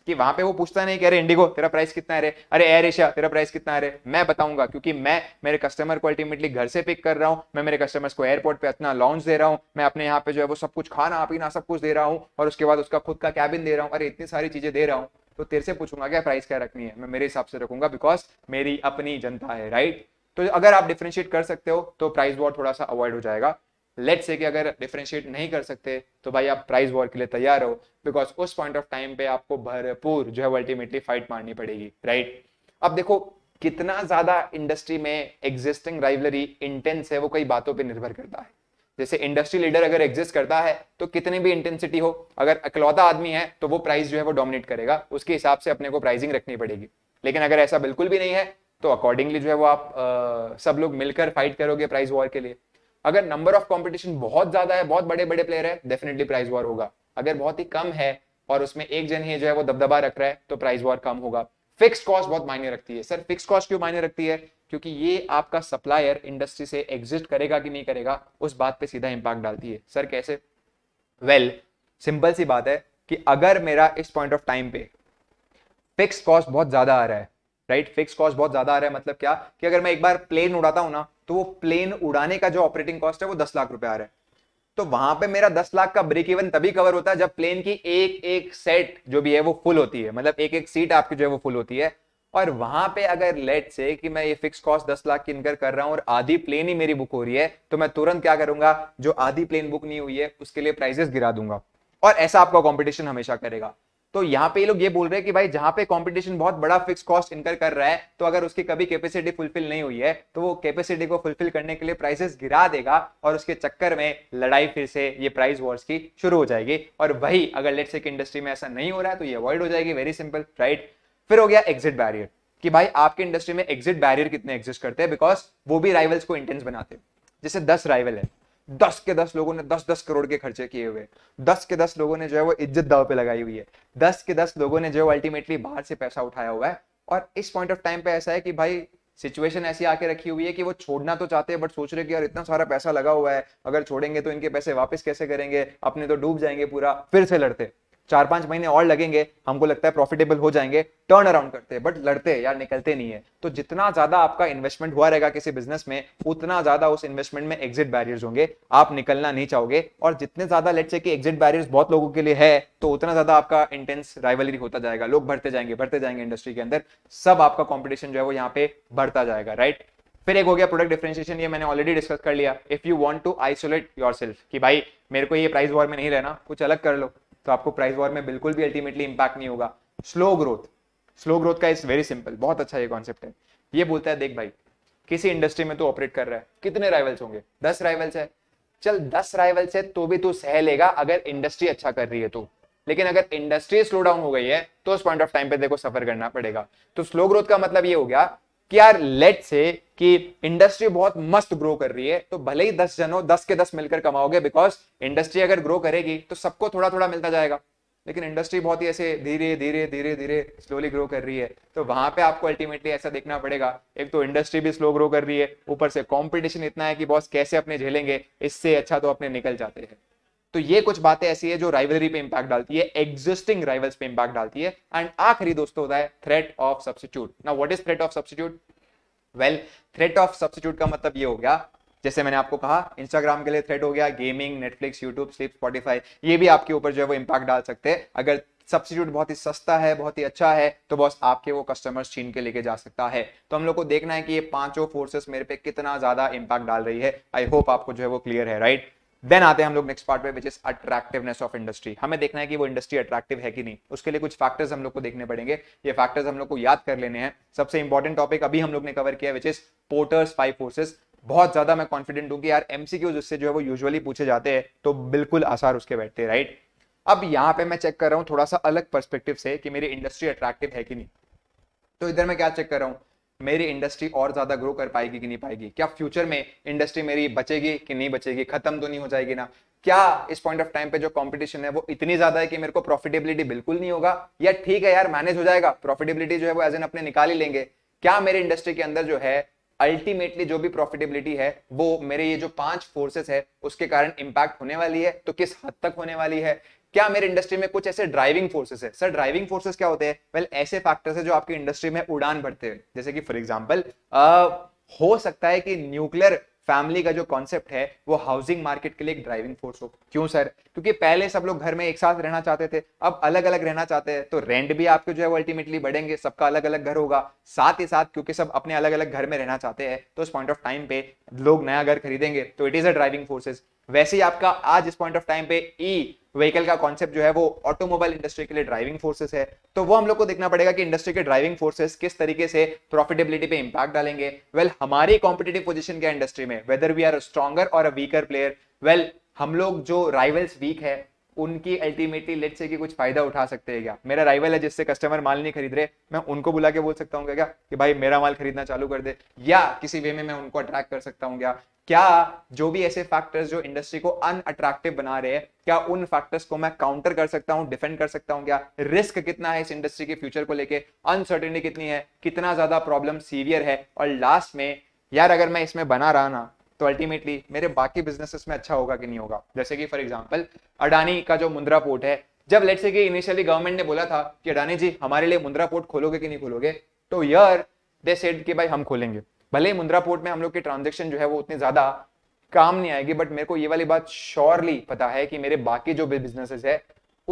कि वहां पे वो पूछता नहीं कि अरे इंडिगो तेरा प्राइस कितना है अरे एयर एशिया तेरा प्राइस कितना है मैं बताऊंगा क्योंकि मैं मेरे कस्टमर को अल्टीमेटली घर से पिक कर रहा हूँ मैं मेरे कस्टमर्स को एयरपोर्ट पे अपना लॉन्च दे रहा हूँ मैं अपने यहाँ पे जो है वो सब कुछ खाना पीना सब कुछ दे रहा हूँ और उसके बाद उसका खुद का कैबिन दे रहा हूँ अरे इतनी सारी चीजें दे रहा हूँ तो तेरे से पूछूंगा क्या प्राइस क्या रखनी है मैं मेरे हिसाब से रखूंगा बिकॉज मेरी अपनी जनता है राइट तो अगर आप डिफ्रेंशिएट कर सकते हो तो प्राइस वॉर थोड़ा सा अवॉइड हो जाएगा लेट से कि अगर डिफ्रेंशिएट नहीं कर सकते तो भाई आप प्राइस वॉर के लिए तैयार हो बिकॉज उस पॉइंट ऑफ टाइम पे आपको भरपूर जो है अल्टीमेटली फाइट मारनी पड़ेगी राइट अब देखो कितना ज्यादा इंडस्ट्री में एग्जिस्टिंग राइवलरी इंटेंस है वो कई बातों पर निर्भर करता है जैसे इंडस्ट्री लीडर अगर एग्जिस्ट करता है तो कितने भी इंटेंसिटी हो अगर अकलौता आदमी है तो वो प्राइस जो है वो डोमिनेट करेगा उसके हिसाब से अपने को प्राइसिंग रखनी पड़ेगी लेकिन अगर ऐसा बिल्कुल भी नहीं है तो अकॉर्डिंगली जो है वो आप आ, सब लोग मिलकर फाइट करोगे प्राइस वॉर के लिए अगर नंबर ऑफ कॉम्पिटिशन बहुत ज्यादा है बहुत बड़े बड़े प्लेयर है डेफिनेटली प्राइस वॉर होगा अगर बहुत ही कम है और उसमें एक जन ही जो है वो दबदबा रख रहा है तो प्राइस वॉर कम होगा फिक्स कॉस्ट बहुत मायने रखती है सर फिक्स कॉस्ट क्यों मायने रखती है क्योंकि ये आपका सप्लायर इंडस्ट्री से एग्जिस्ट करेगा कि नहीं करेगा उस बात पे सीधा इंपैक्ट डालती है सर कैसे वेल well, सिंपल सी बात है कि अगर मेरा इस पॉइंट ऑफ टाइम पे फिक्स कॉस्ट बहुत ज्यादा आ रहा है राइट फिक्स कॉस्ट बहुत ज्यादा आ रहा है मतलब क्या कि अगर मैं एक बार प्लेन उड़ाता हूँ ना तो वो प्लेन उड़ाने का जो ऑपरेटिंग कॉस्ट है वो दस लाख रुपए आ रहा है तो वहां पे मेरा दस लाख का ब्रेक इवन तभी कवर होता है जब प्लेन की एक एक सेट जो भी है वो फुल होती है मतलब एक एक सीट आपकी जो है वो फुल होती है और वहां पे अगर लेट से कि मैं ये फिक्स कॉस्ट दस लाख की इनकर कर रहा हूं और आधी प्लेन ही मेरी बुक हो रही है तो मैं तुरंत क्या करूंगा जो आधी प्लेन बुक नहीं हुई है उसके लिए प्राइजेस गिरा दूंगा और ऐसा आपका कॉम्पिटिशन हमेशा करेगा तो यहाँ पे ये लोग ये बोल रहे हैं कि भाई जहां पे कंपटीशन बहुत बड़ा फिक्स कॉस्ट इनकर कर रहा है तो अगर उसकी कभी कैपेसिटी फुलफिल नहीं हुई है तो वो कैपेसिटी को फुलफिल करने के लिए प्राइसेस गिरा देगा और उसके चक्कर में लड़ाई फिर से ये प्राइस वॉर्स की शुरू हो जाएगी और वही अगर लेट से इंडस्ट्री में ऐसा नहीं हो रहा है तो ये अवॉइड हो जाएगी वेरी सिंपल राइट फिर हो गया एग्जिट बैरियर कि भाई आपके इंडस्ट्री में एग्जिट बैरियर कितने एग्जिस्ट करते हैं बिकॉज वो भी राइवल्स को इंटेंस बनाते हैं जैसे दस राइवल है दस के दस लोगों ने दस दस करोड़ के खर्चे किए हुए दस के दस लोगों ने जो है वो इज्जत दाव पे लगाई हुई है दस के दस लोगों ने जो अल्टीमेटली बाहर से पैसा उठाया हुआ है और इस पॉइंट ऑफ टाइम पे ऐसा है कि भाई सिचुएशन ऐसी आके रखी हुई है कि वो छोड़ना तो चाहते हैं बट सोच रहे कि यार इतना सारा पैसा लगा हुआ है अगर छोड़ेंगे तो इनके पैसे वापस कैसे करेंगे अपने तो डूब जाएंगे पूरा फिर से लड़ते चार पांच महीने और लगेंगे हमको लगता है प्रॉफिटेबल हो जाएंगे टर्न अराउंड करते हैं बट लड़ते हैं यार निकलते नहीं है तो जितना ज्यादा आपका इन्वेस्टमेंट हुआ रहेगा किसी बिजनेस में उतना ज्यादा उस इन्वेस्टमेंट में एग्जिट बैरियर्स होंगे आप निकलना नहीं चाहोगे और जितने ज्यादा लेट से कि एग्जिट बैरियर्स बहुत लोगों के लिए है तो उतना ज्यादा आपका इंटेंस राइवलरी होता जाएगा लोग बढ़ते जाएंगे बढ़ते जाएंगे इंडस्ट्री के अंदर सब आपका कॉम्पिटिशन जो है वो यहाँ पे बढ़ता जाएगा राइट फिर एक हो गया प्रोडक्ट डिफ्रेंशिएशन ये मैंने ऑलरेडी डिस्कस कर लिया if you want to isolate yourself कि भाई मेरे को ये प्राइस वॉर में नहीं रहना कुछ अलग कर लो तो आपको प्राइस वॉर में बिल्कुल भी अल्टीमेटली इंपैक्ट नहीं होगा स्लो ग्रोथ स्लो ग्रोथ का इज वेरी सिंपल बहुत अच्छा ये कॉन्सेप्ट है ये बोलता है देख भाई किसी इंडस्ट्री में तो ऑपरेट कर रहा है कितने राइवल्स होंगे दस राइवल्स है चल दस राइवल्स है तो भी तू सह लेगा अगर इंडस्ट्री अच्छा कर रही है तो लेकिन अगर इंडस्ट्री स्लो डाउन हो गई है तो उस पॉइंट ऑफ टाइम पे देखो सफर करना पड़ेगा तो स्लो ग्रोथ का मतलब ये हो गया कि यार लेट से कि इंडस्ट्री बहुत मस्त ग्रो कर रही है तो भले ही दस जनों दस के दस मिलकर कमाओगे बिकॉज इंडस्ट्री अगर ग्रो करेगी तो सबको थोड़ा थोड़ा मिलता जाएगा लेकिन इंडस्ट्री बहुत ही ऐसे धीरे धीरे धीरे धीरे स्लोली ग्रो कर रही है तो वहां पे आपको अल्टीमेटली ऐसा देखना पड़ेगा एक तो इंडस्ट्री भी स्लो ग्रो कर रही है ऊपर से कंपटीशन इतना है कि बॉस कैसे अपने झेलेंगे इससे अच्छा तो अपने निकल जाते हैं तो ये कुछ बातें ऐसी है जो राइवलरी पे इंपैक्ट डालती है एग्जिस्टिंग राइवल्स पे इंपैक्ट डालती है एंड आखिरी दोस्तों होता है थ्रेट ऑफ सब्सिट्यूट ना what is threat of substitute well threat of substitute का मतलब ये हो गया जैसे मैंने आपको कहा इंस्टाग्राम के लिए थ्रेट हो गया gaming Netflix YouTube slip Spotify ये भी आपके ऊपर जो है वो इंपैक्ट डाल सकते हैं अगर सब्सिट्यूट बहुत ही सस्ता है बहुत ही अच्छा है तो बस आपके वो कस्टमर्स छीन के लेके जा सकता है तो हम लोग को देखना है कि ये पांचों फोर्सेस मेरे पे कितना ज्यादा इंपैक्ट डाल रही है आई होप आपको जो है वो क्लियर है राइट right? देन आते हैं हम लोग नेक्स्ट पार्ट पे which is attractiveness of industry हमें देखना है कि वो इंडस्ट्री अट्रैक्टिव है कि नहीं उसके लिए कुछ फैक्टर्स हम लोग को देखने पड़ेंगे ये फैक्टर्स हम लोग को याद कर लेने हैं सबसे इंपॉर्टेंट टॉपिक अभी हम लोग ने कवर किया which is Porter's five forces बहुत ज्यादा मैं कॉन्फिडेंट हूँ कि यार एमसीक्यूज उससे जो है वो यूजुअली पूछे जाते हैं तो बिल्कुल आसार उसके बैठते राइट अब यहाँ पे मैं चेक कर रहा हूँ थोड़ा सा अलग परस्पेक्टिव से कि मेरी इंडस्ट्री अट्रैक्टिव है कि नहीं तो इधर मैं क्या चेक कर रहा हूँ मेरी इंडस्ट्री और ज्यादा ग्रो कर पाएगी कि नहीं पाएगी क्या फ्यूचर में इंडस्ट्री मेरी बचेगी कि नहीं बचेगी खत्म तो नहीं हो जाएगी ना क्या इस पॉइंट ऑफ टाइम पे जो कंपटीशन है वो इतनी ज्यादा है कि मेरे को प्रॉफिटेबिलिटी बिल्कुल नहीं होगा या ठीक है यार मैनेज हो जाएगा प्रॉफिटेबिलिटी जो है वो एज एन अपने निकाल ही लेंगे क्या मेरे इंडस्ट्री के अंदर जो है अल्टीमेटली जो भी प्रॉफिटेबिलिटी है वो मेरे ये जो पांच फोर्सेस है उसके कारण इम्पैक्ट होने वाली है तो किस हद तक होने वाली है क्या मेरे इंडस्ट्री में कुछ ऐसे ड्राइविंग फोर्सेस है सर ड्राइविंग फोर्सेस क्या होते हैं वेल ऐसे फैक्टर्स है जो आपकी इंडस्ट्री में उड़ान भरते हैं जैसे कि फॉर एग्जाम्पल हो सकता है कि न्यूक्लियर फैमिली का जो कॉन्सेप्ट है वो हाउसिंग मार्केट के लिए एक ड्राइविंग फोर्स हो क्यों सर क्योंकि पहले सब लोग घर में एक साथ रहना चाहते थे अब अलग अलग रहना चाहते हैं तो रेंट भी आपके जो है वो अल्टीमेटली बढ़ेंगे सबका अलग अलग घर होगा साथ ही साथ क्योंकि सब अपने अलग अलग घर में रहना चाहते हैं तो उस पॉइंट ऑफ टाइम पे लोग नया घर खरीदेंगे तो it is a driving forces वैसे ही आपका आज इस पॉइंट ऑफ टाइम पे ई e व्हीकल का कॉन्सेप्ट जो है वो ऑटोमोबाइल इंडस्ट्री के लिए ड्राइविंग फोर्सेस है तो वो हम लोग को देखना पड़ेगा कि इंडस्ट्री के ड्राइविंग फोर्सेस किस तरीके से प्रॉफिटेबिलिटी पे इंपैक्ट डालेंगे वेल well, हमारी कॉम्पिटेटिव पोजिशन क्या इंडस्ट्री में वेदर वी आर स्ट्रॉगर और अ वीकर प्लेयर वेल हम लोग जो राइवल्स वीक है उनकी अल्टीमेटली लेट से कि कुछ फायदा उठा सकते हैं क्या मेरा राइवल है जिससे कस्टमर माल नहीं खरीद रहे मैं उनको बुला के बोल सकता हूँ क्या कि भाई मेरा माल खरीदना चालू कर दे या किसी वे में मैं उनको अट्रैक्ट कर सकता हूँ क्या क्या जो भी ऐसे फैक्टर्स जो इंडस्ट्री को अनअट्रैक्टिव बना रहे हैं क्या उन फैक्टर्स को मैं काउंटर कर सकता हूँ डिफेंड कर सकता हूँ क्या रिस्क कितना है इस इंडस्ट्री के फ्यूचर को लेके अनसर्टेनिटी कितनी है कितना ज्यादा प्रॉब्लम सीवियर है और लास्ट में यार अगर मैं इसमें बना रहा ना तो अल्टीमेटली मेरे बाकी बिजनेसेस में अच्छा होगा कि नहीं होगा जैसे कि फॉर एग्जाम्पल अडानी का जो मुंद्रा पोर्ट है जब लेट से कि इनिशियली गवर्नमेंट ने बोला था कि अडानी जी हमारे लिए मुंद्रा पोर्ट खोलोगे कि नहीं खोलोगे तो यार दे सेड कि भाई हम खोलेंगे भले ही मुंद्रा पोर्ट में हम लोग की ट्रांजेक्शन जो है वो उतनी ज्यादा काम नहीं आएगी बट मेरे को ये वाली बात श्योरली पता है कि मेरे बाकी जो बिजनेसेस है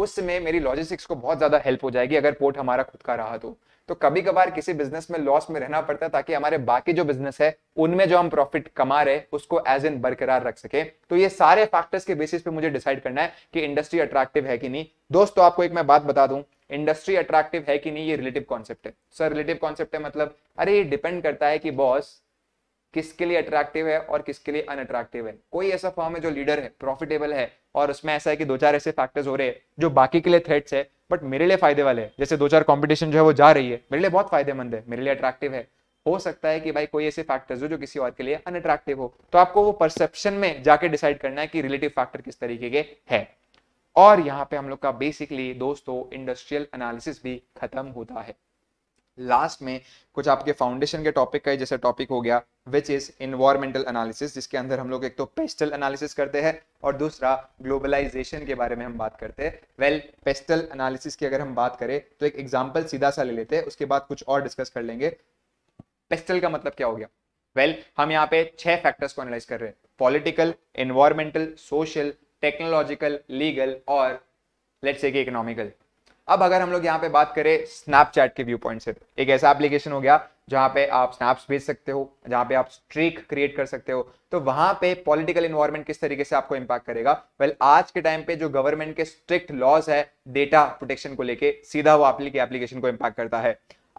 उसमें मेरी लॉजिस्टिक्स को बहुत ज्यादा हेल्प हो जाएगी अगर पोर्ट हमारा खुद का रहा तो तो कभी कभार किसी बिजनेस में लॉस में रहना पड़ता है ताकि हमारे बाकी जो बिजनेस है उनमें जो हम प्रॉफिट कमा रहे उसको एज इन बरकरार रख सके तो ये सारे फैक्टर्स के बेसिस पे मुझे डिसाइड करना है कि इंडस्ट्री अट्रैक्टिव है कि नहीं दोस्तों आपको एक मैं बात बता दूं इंडस्ट्री अट्रैक्टिव है कि नहीं ये रिलेटिव कॉन्सेप्ट है सर रिलेटिव कॉन्सेप्ट है मतलब अरे ये डिपेंड करता है कि बॉस किसके लिए अट्रैक्टिव है और किसके लिए अनअट्रैक्टिव है कोई ऐसा फॉर्म है जो लीडर है प्रॉफिटेबल है और उसमें ऐसा है कि दो चार ऐसे फैक्टर्स हो रहे हैं जो बाकी के लिए थ्रेट्स है बट मेरे लिए फायदे वाले हैं जैसे दो चार कॉम्पिटिशन जो है वो जा रही है मेरे लिए बहुत फायदेमंद है मेरे लिए अट्रैक्टिव है हो सकता है कि भाई कोई ऐसे फैक्टर्स हो जो किसी और के लिए अनअट्रैक्टिव हो तो आपको वो परसेप्शन में जाके डिसाइड करना है कि रिलेटिव फैक्टर किस तरीके के है और यहाँ पे हम लोग का बेसिकली दोस्तों इंडस्ट्रियल एनालिसिस भी खत्म होता है लास्ट में कुछ आपके फाउंडेशन के टॉपिक का जैसे टॉपिक हो गया विच इज इन्वायरमेंटल एनालिसिस जिसके अंदर हम लोग एक तो पेस्टल एनालिसिस करते हैं और दूसरा ग्लोबलाइजेशन के बारे में हम बात करते हैं वेल पेस्टल एनालिसिस की अगर हम बात करें तो एक एग्जाम्पल सीधा सा ले लेते हैं उसके बाद कुछ और डिस्कस कर लेंगे पेस्टल का मतलब क्या हो गया वेल well, हम यहाँ पे छह फैक्टर्स को एनालाइज कर रहे हैं political environmental social technological legal और लेट्स से इकोनॉमिकल अब अगर हम लोग यहाँ पे बात करें स्नैपचैट के व्यू पॉइंट से एक ऐसा एप्लीकेशन हो गया जहाँ पे आप स्नैप्स भेज सकते हो जहाँ पे आप स्ट्रीक क्रिएट कर सकते हो तो वहाँ पे पॉलिटिकल इन्वायरमेंट किस तरीके से आपको इम्पैक्ट करेगा वेल well, आज के टाइम पे जो गवर्नमेंट के स्ट्रिक्ट लॉज है डेटा प्रोटेक्शन को लेके सीधा वो आपके एप्लीकेशन को इम्पैक्ट करता है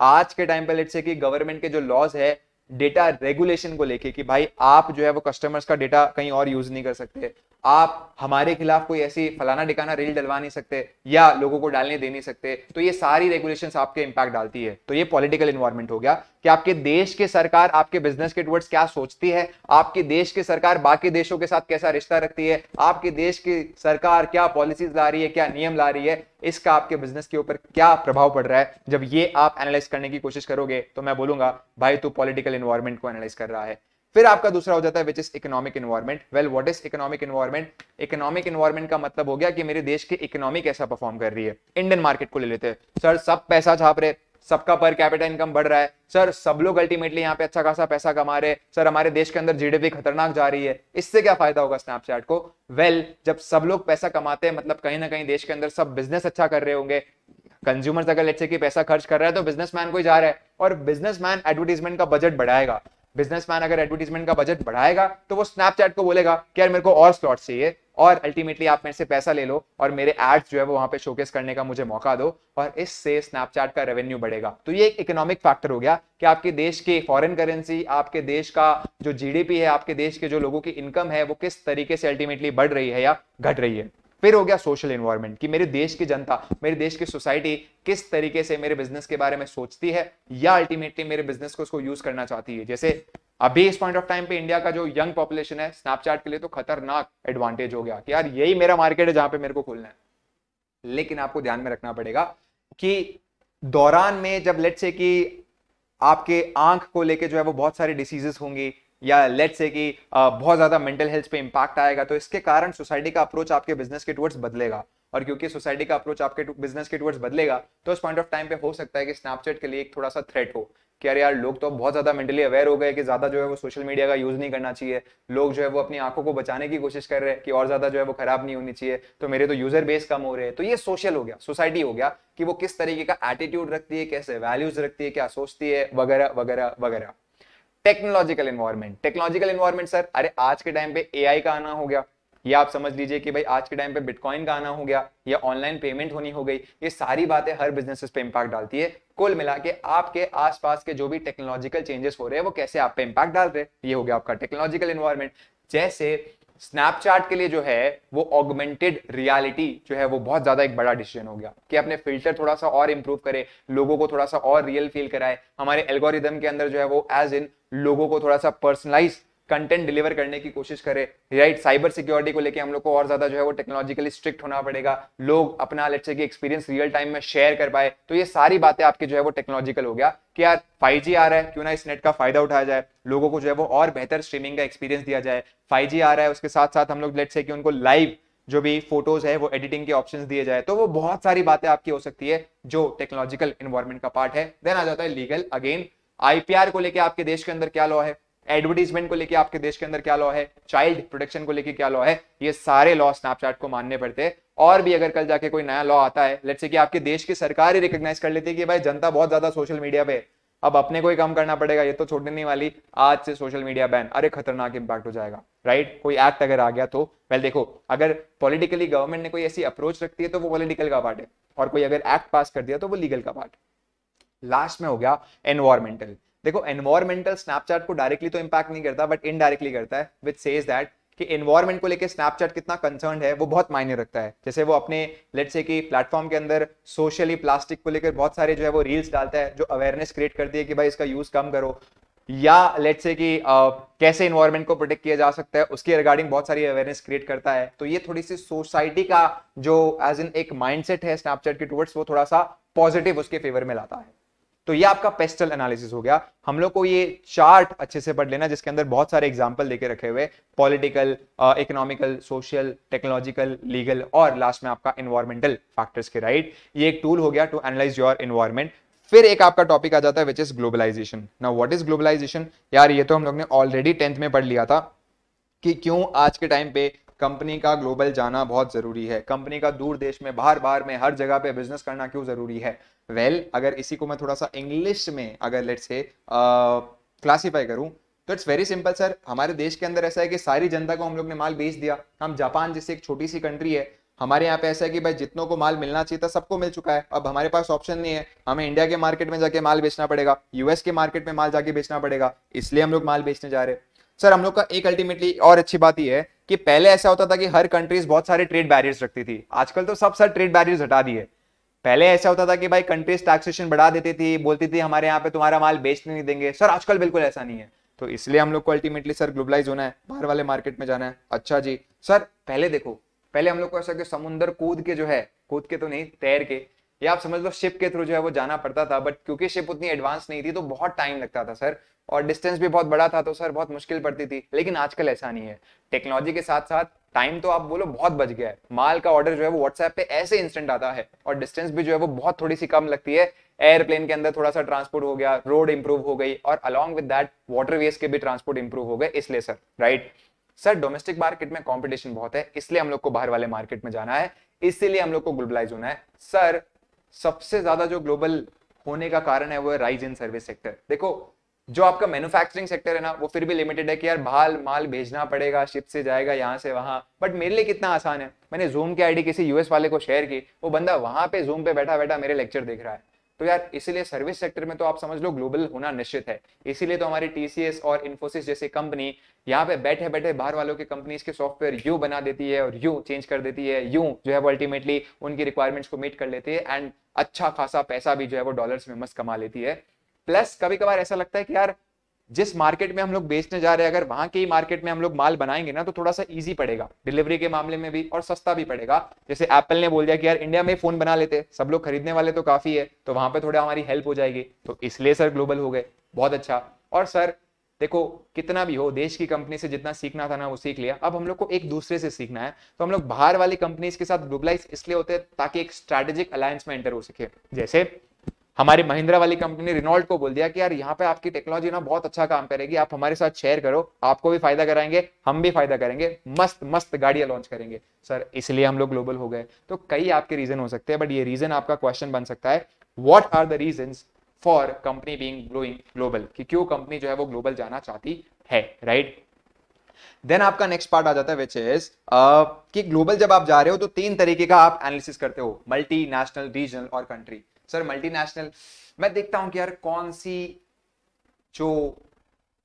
आज के टाइम पे लेट से कि गवर्नमेंट के जो लॉज है डेटा रेगुलेशन को लेके कि भाई आप जो है वो कस्टमर्स का डेटा कहीं और यूज नहीं कर सकते आप हमारे खिलाफ कोई ऐसी फलाना डिकाना रील डलवा नहीं सकते या लोगों को डालने दे नहीं सकते तो ये सारी रेगुलेशन आपके इम्पैक्ट डालती है तो ये पॉलिटिकल इन्वायरमेंट हो गया कि आपके देश के सरकार आपके बिजनेस के टूवर्ड्स क्या सोचती है आपके देश की सरकार बाकी देशों के साथ कैसा रिश्ता रखती है आपके देश की सरकार क्या पॉलिसीज ला रही है क्या नियम ला रही है इसका आपके बिजनेस के ऊपर क्या प्रभाव पड़ रहा है जब ये आप एनालाइज करने की कोशिश करोगे तो मैं बोलूंगा भाई तू पॉलिटिकल इन्वायरमेंट को एनालाइज कर रहा है फिर आपका दूसरा हो जाता है which is economic environment well what is economic environment economic environment का मतलब हो गया कि मेरे देश की इकोनॉमी कैसा परफॉर्म कर रही है इंडियन मार्केट को ले लेते हैं सर सब पैसा छाप रहे सबका पर कैपिटल इनकम बढ़ रहा है सर सब लोग अल्टीमेटली यहाँ पे अच्छा खासा पैसा कमा रहे हैं सर हमारे देश के अंदर जीडीपी खतरनाक जा रही है इससे क्या फायदा होगा स्नैपचैट को वेल well, जब सब लोग पैसा कमाते हैं मतलब कहीं ना कहीं देश के अंदर सब बिजनेस अच्छा कर रहे होंगे कंज्यूमर्स अगर लेट्स से कि पैसा खर्च कर रहा है तो बिजनेसमैन को ही जा रहा है और बिजनेसमैन एडवर्टीजमेंट का बजट बढ़ाएगा बिजनेसमैन अगर एडवर्टीजमेंट का बजट बढ़ाएगा तो वो स्नैपचैट को बोलेगा कि यार मेरे को और स्लॉट चाहिए और अल्टीमेटली आप मेरे से पैसा ले लो और मेरे एड्स जो है वो वहां पे शोकेस करने का मुझे मौका दो और इससे स्नैपचैट का रेवेन्यू बढ़ेगा तो ये एक इकोनॉमिक फैक्टर हो गया कि आपके देश के फॉरेन करेंसी आपके देश का जो जीडीपी है आपके देश के जो लोगों की इनकम है वो किस तरीके से अल्टीमेटली बढ़ रही है या घट रही है फिर हो गया सोशल इन्वायरमेंट कि मेरे देश की जनता मेरे देश की सोसाइटी किस तरीके से मेरे बिजनेस के बारे में सोचती है या अल्टीमेटली मेरे बिजनेस को उसको यूज करना चाहती है जैसे अभी इस पॉइंट ऑफ टाइम पे इंडिया का जो यंग पॉपुलेशन है स्नैपचैट के लिए तो खतरनाक एडवांटेज हो गया कि यार यही मेरा मार्केट है जहां पे मेरे को खोलना है लेकिन आपको ध्यान में रखना पड़ेगा कि दौरान में जब लेट से कि आपके आंख को लेके जो है वो बहुत सारी डिसीजेस होंगी या लेट से कि बहुत ज़्यादा मेंटल हेल्थ पे इंपैक्ट आएगा तो इसके कारण सोसाइटी का अप्रोच आपके बिजनेस के टूवर्ड्स बदलेगा और क्योंकि सोसाइटी का अप्रोच आपके बिजनेस के टूवर्ड्स बदलेगा तो उस पॉइंट ऑफ टाइम पे हो सकता है कि स्नैपचैट के लिए एक थोड़ा सा थ्रेट हो कि यार यार लोग तो बहुत ज्यादा मेंटली अवेयर हो गए कि ज्यादा जो है वो सोशल मीडिया का यूज नहीं करना चाहिए लोग जो है वो अपनी आंखों को बचाने की कोशिश कर रहे हैं कि और ज्यादा जो है वो खराब नहीं होनी चाहिए तो मेरे तो यूजर बेस कम हो रहे हैं तो ये सोशल हो गया सोसाइटी हो गया कि वो किस तरीके का एटीट्यूड रखती है कैसे वैल्यूज रखती है क्या सोचती है वगैरह वगैरह वगैरह technological environment technological environment sir अरे आज के टाइम पे एआई का आना हो गया या आप समझ लीजिए कि भाई आज के टाइम पे बिटकॉइन का आना हो गया या ऑनलाइन पेमेंट होनी हो गई ये सारी बातें हर बिजनेस पे इम्पैक्ट डालती है कुल मिला के आपके आसपास के जो भी टेक्नोलॉजिकल चेंजेस हो रहे हैं वो कैसे आप पे इम्पैक्ट डाल रहे हैं ये हो गया आपका टेक्नोलॉजिकल इन्वायरमेंट जैसे स्नैपचैट के लिए जो है वो ऑगमेंटेड रियलिटी जो है वो बहुत ज्यादा एक बड़ा डिसीजन हो गया कि अपने फिल्टर थोड़ा सा और इंप्रूव करे लोगों को थोड़ा सा और रियल फील कराए हमारे एल्गोरिदम के अंदर जो है वो एज इन लोगों को थोड़ा सा पर्सनलाइज कंटेंट डिलीवर करने की कोशिश करे राइट साइबर सिक्योरिटी को लेकर हम लोग को और ज्यादा जो है वो टेक्नोलॉजिकली स्ट्रिक्ट होना पड़ेगा लोग अपना let's say experience real time में शेयर कर पाए तो ये सारी बातें आपकी जो है वो टेक्नोलॉजिकल हो गया कि यार 5G आ रहा है क्यों ना इस नेट का फायदा उठाया जाए लोगों को जो है वो और बेहतर स्ट्रीमिंग का एक्सपीरियंस दिया जाए जी आ रहा है उसके साथ साथ हम लोग लेट से कि उनको लाइव जो भी फोटोज है वो एडिटिंग के ऑप्शन दिए जाए तो वो बहुत सारी बातें आपकी हो सकती है जो टेक्नोलॉजिकल इन्वायरमेंट का पार्ट है देन आ जाता है लीगल अगेन आईपीआर को लेकर आपके देश के अंदर क्या लॉ है एडवर्टीजमेंट को लेके आपके देश के अंदर क्या लॉ है चाइल्ड प्रोटेक्शन को लेके क्या लॉ है ये सारे लॉ स्नैपचैट को मानने पड़ते हैं और भी अगर कल जाके कोई नया लॉ आता है लेट से कि आपके देश की सरकार ही रिकॉग्नाइज कर लेती है कि भाई जनता बहुत ज्यादा सोशल मीडिया पे अब अपने को ही कम करना पड़ेगा ये तो छोड़ने नहीं वाली आज से सोशल मीडिया बैन अरे खतरनाक इम्पैक्ट हो जाएगा राइट कोई एक्ट अगर आ गया तो वेल देखो अगर पॉलिटिकली गवर्नमेंट ने कोई ऐसी अप्रोच रखती है तो वो पॉलिटिकल का पार्ट है और कोई अगर एक्ट पास कर दिया तो वो लीगल का पार्ट लास्ट में हो गया एनवायरमेंटल देखो एनवायरमेंटल स्नैपचैट को डायरेक्टली तो इम्पैक्ट नहीं करता बट इनडायरेक्टली करता है विच सेज दैट कि एनवायरमेंट को लेकर स्नैपचैट कितना कंसर्न है वो बहुत मायने रखता है जैसे वो अपने लेट से कि प्लेटफॉर्म के अंदर सोशली प्लास्टिक को लेकर बहुत सारे जो है वो रील्स डालता है जो अवेयरनेस क्रिएट करती है कि भाई इसका यूज कम करो या लेट से कि कैसे इन्वायरमेंट को प्रोटेक्ट किया जा सकता है उसके रिगार्डिंग बहुत सारी अवेयरनेस क्रिएट करता है तो ये थोड़ी सी सोसाइटी का जो एज इन एक माइंडसेट है स्नैपचैट के टूवर्ड्स वो थोड़ा सा पॉजिटिव उसके फेवर में लाता है तो ये आपका पेस्टल एनालिसिस हो गया हम लोग को ये चार्ट अच्छे से पढ़ लेना जिसके अंदर बहुत सारे एग्जाम्पल देके रखे हुए political economical social technological legal और लास्ट में आपका इन्वायरमेंटल फैक्टर्स के राइट ये एक टूल हो गया टू एनालाइज योर इन्वायरमेंट फिर एक आपका टॉपिक आ जाता है which is globalization now what is globalization यार ये तो हम लोग ने ऑलरेडी टेंथ में पढ़ लिया था कि क्यों आज के टाइम पे कंपनी का ग्लोबल जाना बहुत ज़रूरी है कंपनी का दूर देश में बाहर बाहर में हर जगह पे बिजनेस करना क्यों ज़रूरी है वेल well, अगर इसी को मैं थोड़ा सा इंग्लिश में अगर लेट्स से क्लासीफाई करूँ तो इट्स वेरी सिंपल सर हमारे देश के अंदर ऐसा है कि सारी जनता को हम लोग ने माल बेच दिया हम जापान जैसे एक छोटी सी कंट्री है हमारे यहाँ पे ऐसा है कि भाई जितनों को माल मिलना चाहिए था सबको मिल चुका है अब हमारे पास ऑप्शन नहीं है हमें इंडिया के मार्केट में जाके माल बेचना पड़ेगा यूएस के मार्केट में माल जाके बेचना पड़ेगा इसलिए हम लोग माल बेचने जा रहे हैं सर हम लोग का एक अल्टीमेटली और अच्छी बात यह है कि पहले ऐसा होता था कि हर कंट्रीज बहुत सारे ट्रेड बैरियर्स रखती थी आजकल तो सब सर ट्रेड बैरियर्स हटा दिए पहले ऐसा होता था कि भाई कंट्रीज टैक्सेशन बढ़ा देती थी बोलती थी हमारे यहाँ पे तुम्हारा माल बेचने नहीं देंगे सर आजकल बिल्कुल ऐसा नहीं है तो इसलिए हम लोग को अल्टीमेटली सर ग्लोबलाइज होना है बाहर वाले मार्केट में जाना है अच्छा जी सर पहले देखो पहले हम लोग को ऐसा कि समुंदर कूद के जो है कूद के तो नहीं तैर के या आप समझ लो शिप के थ्रू जो है वो जाना पड़ता था बट क्योंकि शिप उतनी एडवांस नहीं थी तो बहुत टाइम लगता था सर और डिस्टेंस भी बहुत बड़ा था तो सर बहुत मुश्किल पड़ती थी लेकिन आजकल ऐसा नहीं है टेक्नोलॉजी के साथ साथ टाइम तो आप बोलो बहुत बच गया है माल का ऑर्डर जो है वो व्हाट्सएप पे ऐसे इंस्टेंट आता है और डिस्टेंस भी जो है वो बहुत थोड़ी सी कम लगती है एयरप्लेन के अंदर थोड़ा सा ट्रांसपोर्ट हो गया रोड इंप्रूव हो गई और अलॉन्ग विद दैट वेस्ट के भी ट्रांसपोर्ट इंप्रूव हो गए इसलिए sir right sir domestic market में कॉम्पिटिशन बहुत है इसलिए हम लोग को बाहर वाले मार्केट में जाना है इसीलिए हम लोग को ग्लोबलाइज होना है सर सबसे ज्यादा जो ग्लोबल होने का कारण है वो है राइज इन सर्विस सेक्टर देखो जो आपका मैन्युफैक्चरिंग सेक्टर है ना वो फिर भी लिमिटेड है कि यार भाल माल भेजना पड़ेगा शिप से जाएगा यहाँ से वहां बट मेरे लिए कितना आसान है मैंने जूम की आईडी किसी यूएस वाले को शेयर की वो बंदा वहां पे जूम पे बैठा बैठा मेरे लेक्चर देख रहा है तो यार इसीलिए सर्विस सेक्टर में तो आप समझ लो ग्लोबल होना निश्चित है इसीलिए तो हमारी टीसीएस और इन्फोसिस जैसी कंपनी यहाँ पे बैठे बैठे बाहर वालों के कंपनीज के सॉफ्टवेयर यू बना देती है और यू चेंज कर देती है यू जो है वो अल्टीमेटली उनकी रिक्वायरमेंट्स को मीट कर लेती है एंड अच्छा खासा पैसा भी जो है वो डॉलर्स में मस्त कमा लेती है प्लस कभी कभार ऐसा लगता है कि यार जिस मार्केट में हम लोग बेचने जा रहे हैं अगर वहां के ही मार्केट में हम लोग माल बनाएंगे ना तो थोड़ा सा इजी पड़ेगा डिलीवरी के मामले में भी और सस्ता भी पड़ेगा जैसे एप्पल ने बोल दिया कि यार इंडिया में फोन बना लेते सब लोग खरीदने वाले तो काफी है तो वहां पर थोड़ा हमारी हेल्प हो जाएगी तो इसलिए सर ग्लोबल हो गए बहुत अच्छा और सर देखो कितना भी हो देश की कंपनी से जितना सीखना था ना वो सीख लिया अब हम लोग को एक दूसरे से सीखना है तो हम लोग बाहर वाली कंपनीज के साथ ग्लोबलाइज इसलिए होते हैं ताकि एक स्ट्रेटेजिक अलायंस में एंटर हो सके जैसे हमारी महिंद्रा वाली कंपनी रिनॉल्ट को बोल दिया कि यार यहाँ पे आपकी टेक्नोलॉजी ना बहुत अच्छा काम करेगी आप हमारे साथ शेयर करो आपको भी फायदा कराएंगे हम भी फायदा करेंगे मस्त मस्त गाड़ियां लॉन्च करेंगे सर इसलिए हम लोग ग्लोबल हो गए तो कई आपके रीजन हो सकते हैं बट ये रीजन आपका क्वेश्चन बन सकता है what are the reason for company being glowing global कि क्यों कंपनी जो है वो ग्लोबल जाना चाहती है राइट right? देन आपका नेक्स्ट पार्ट आ जाता है विच इज कि ग्लोबल जब आप जा रहे हो तो तीन तरीके का आप एनालिसिस करते हो मल्टी नेशनल रीजनल और कंट्री सर मल्टीनेशनल मैं देखता हूं कि यार कौन सी जो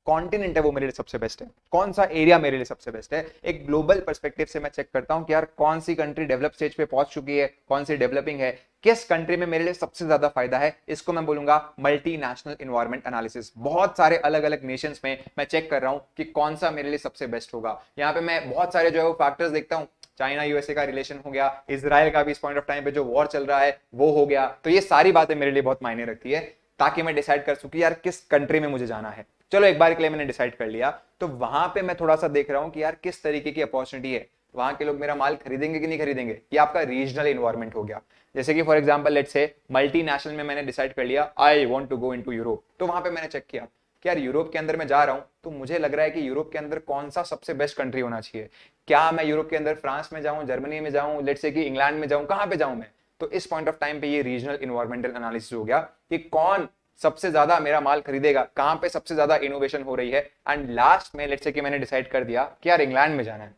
कॉन्टिनेंट है वो मेरे लिए सबसे बेस्ट है कौन सा एरिया मेरे लिए सबसे बेस्ट है एक ग्लोबल परस्पेक्टिव से मैं चेक करता हूँ कि यार कौन सी कंट्री डेवलप स्टेज पे पहुंच चुकी है कौन सी डेवलपिंग है किस कंट्री में मेरे लिए सबसे ज्यादा फायदा है इसको मैं बोलूंगा मल्टीनेशनल इन्वायरमेंट एनालिसिस बहुत सारे अलग अलग नेशन में मैं चेक कर रहा हूँ कि कौन सा मेरे लिए सबसे बेस्ट होगा यहाँ पे मैं बहुत सारे जो है वो फैक्टर्स देखता हूँ चाइना यूएसए का रिलेशन हो गया इसराइल का भी इस पॉइंट ऑफ टाइम पे जो वॉर चल रहा है वो हो गया तो ये सारी बातें मेरे लिए बहुत मायने रखती है ताकि मैं डिसाइड कर कि यार किस कंट्री में मुझे जाना है चलो एक बार के लिए मैंने डिसाइड कर लिया तो वहां पे मैं थोड़ा सा देख रहा हूँ कि यार किस तरीके की अपॉर्चुनिटी है वहां के लोग मेरा माल खरीदेंगे कि नहीं खरीदेंगे ये आपका रीजनल इन्वायरमेंट हो गया जैसे कि for example let's say multi में मैंने डिसाइड कर लिया I want to go in Europe तो वहां पर मैंने चेक किया कि यार यूरोप के अंदर मैं जा रहा हूँ तो मुझे लग रहा है कि यूरोप के अंदर कौन सा सबसे बेस्ट कंट्री होना चाहिए क्या मैं यूरोप के अंदर फ्रांस में जाऊं जर्मनी में जाऊं लेट से कि इंग्लैंड में जाऊं कहां पे जाऊं मैं तो इस पॉइंट ऑफ टाइम पे ये रीजनल इन्वायरमेंटल एनालिसिस हो गया कि कौन सबसे ज्यादा मेरा माल खरीदेगा कहां पे सबसे ज्यादा इनोवेशन हो रही है एंड लास्ट में लेट से कि मैंने डिसाइड कर दिया कि यार इंग्लैंड में जाना है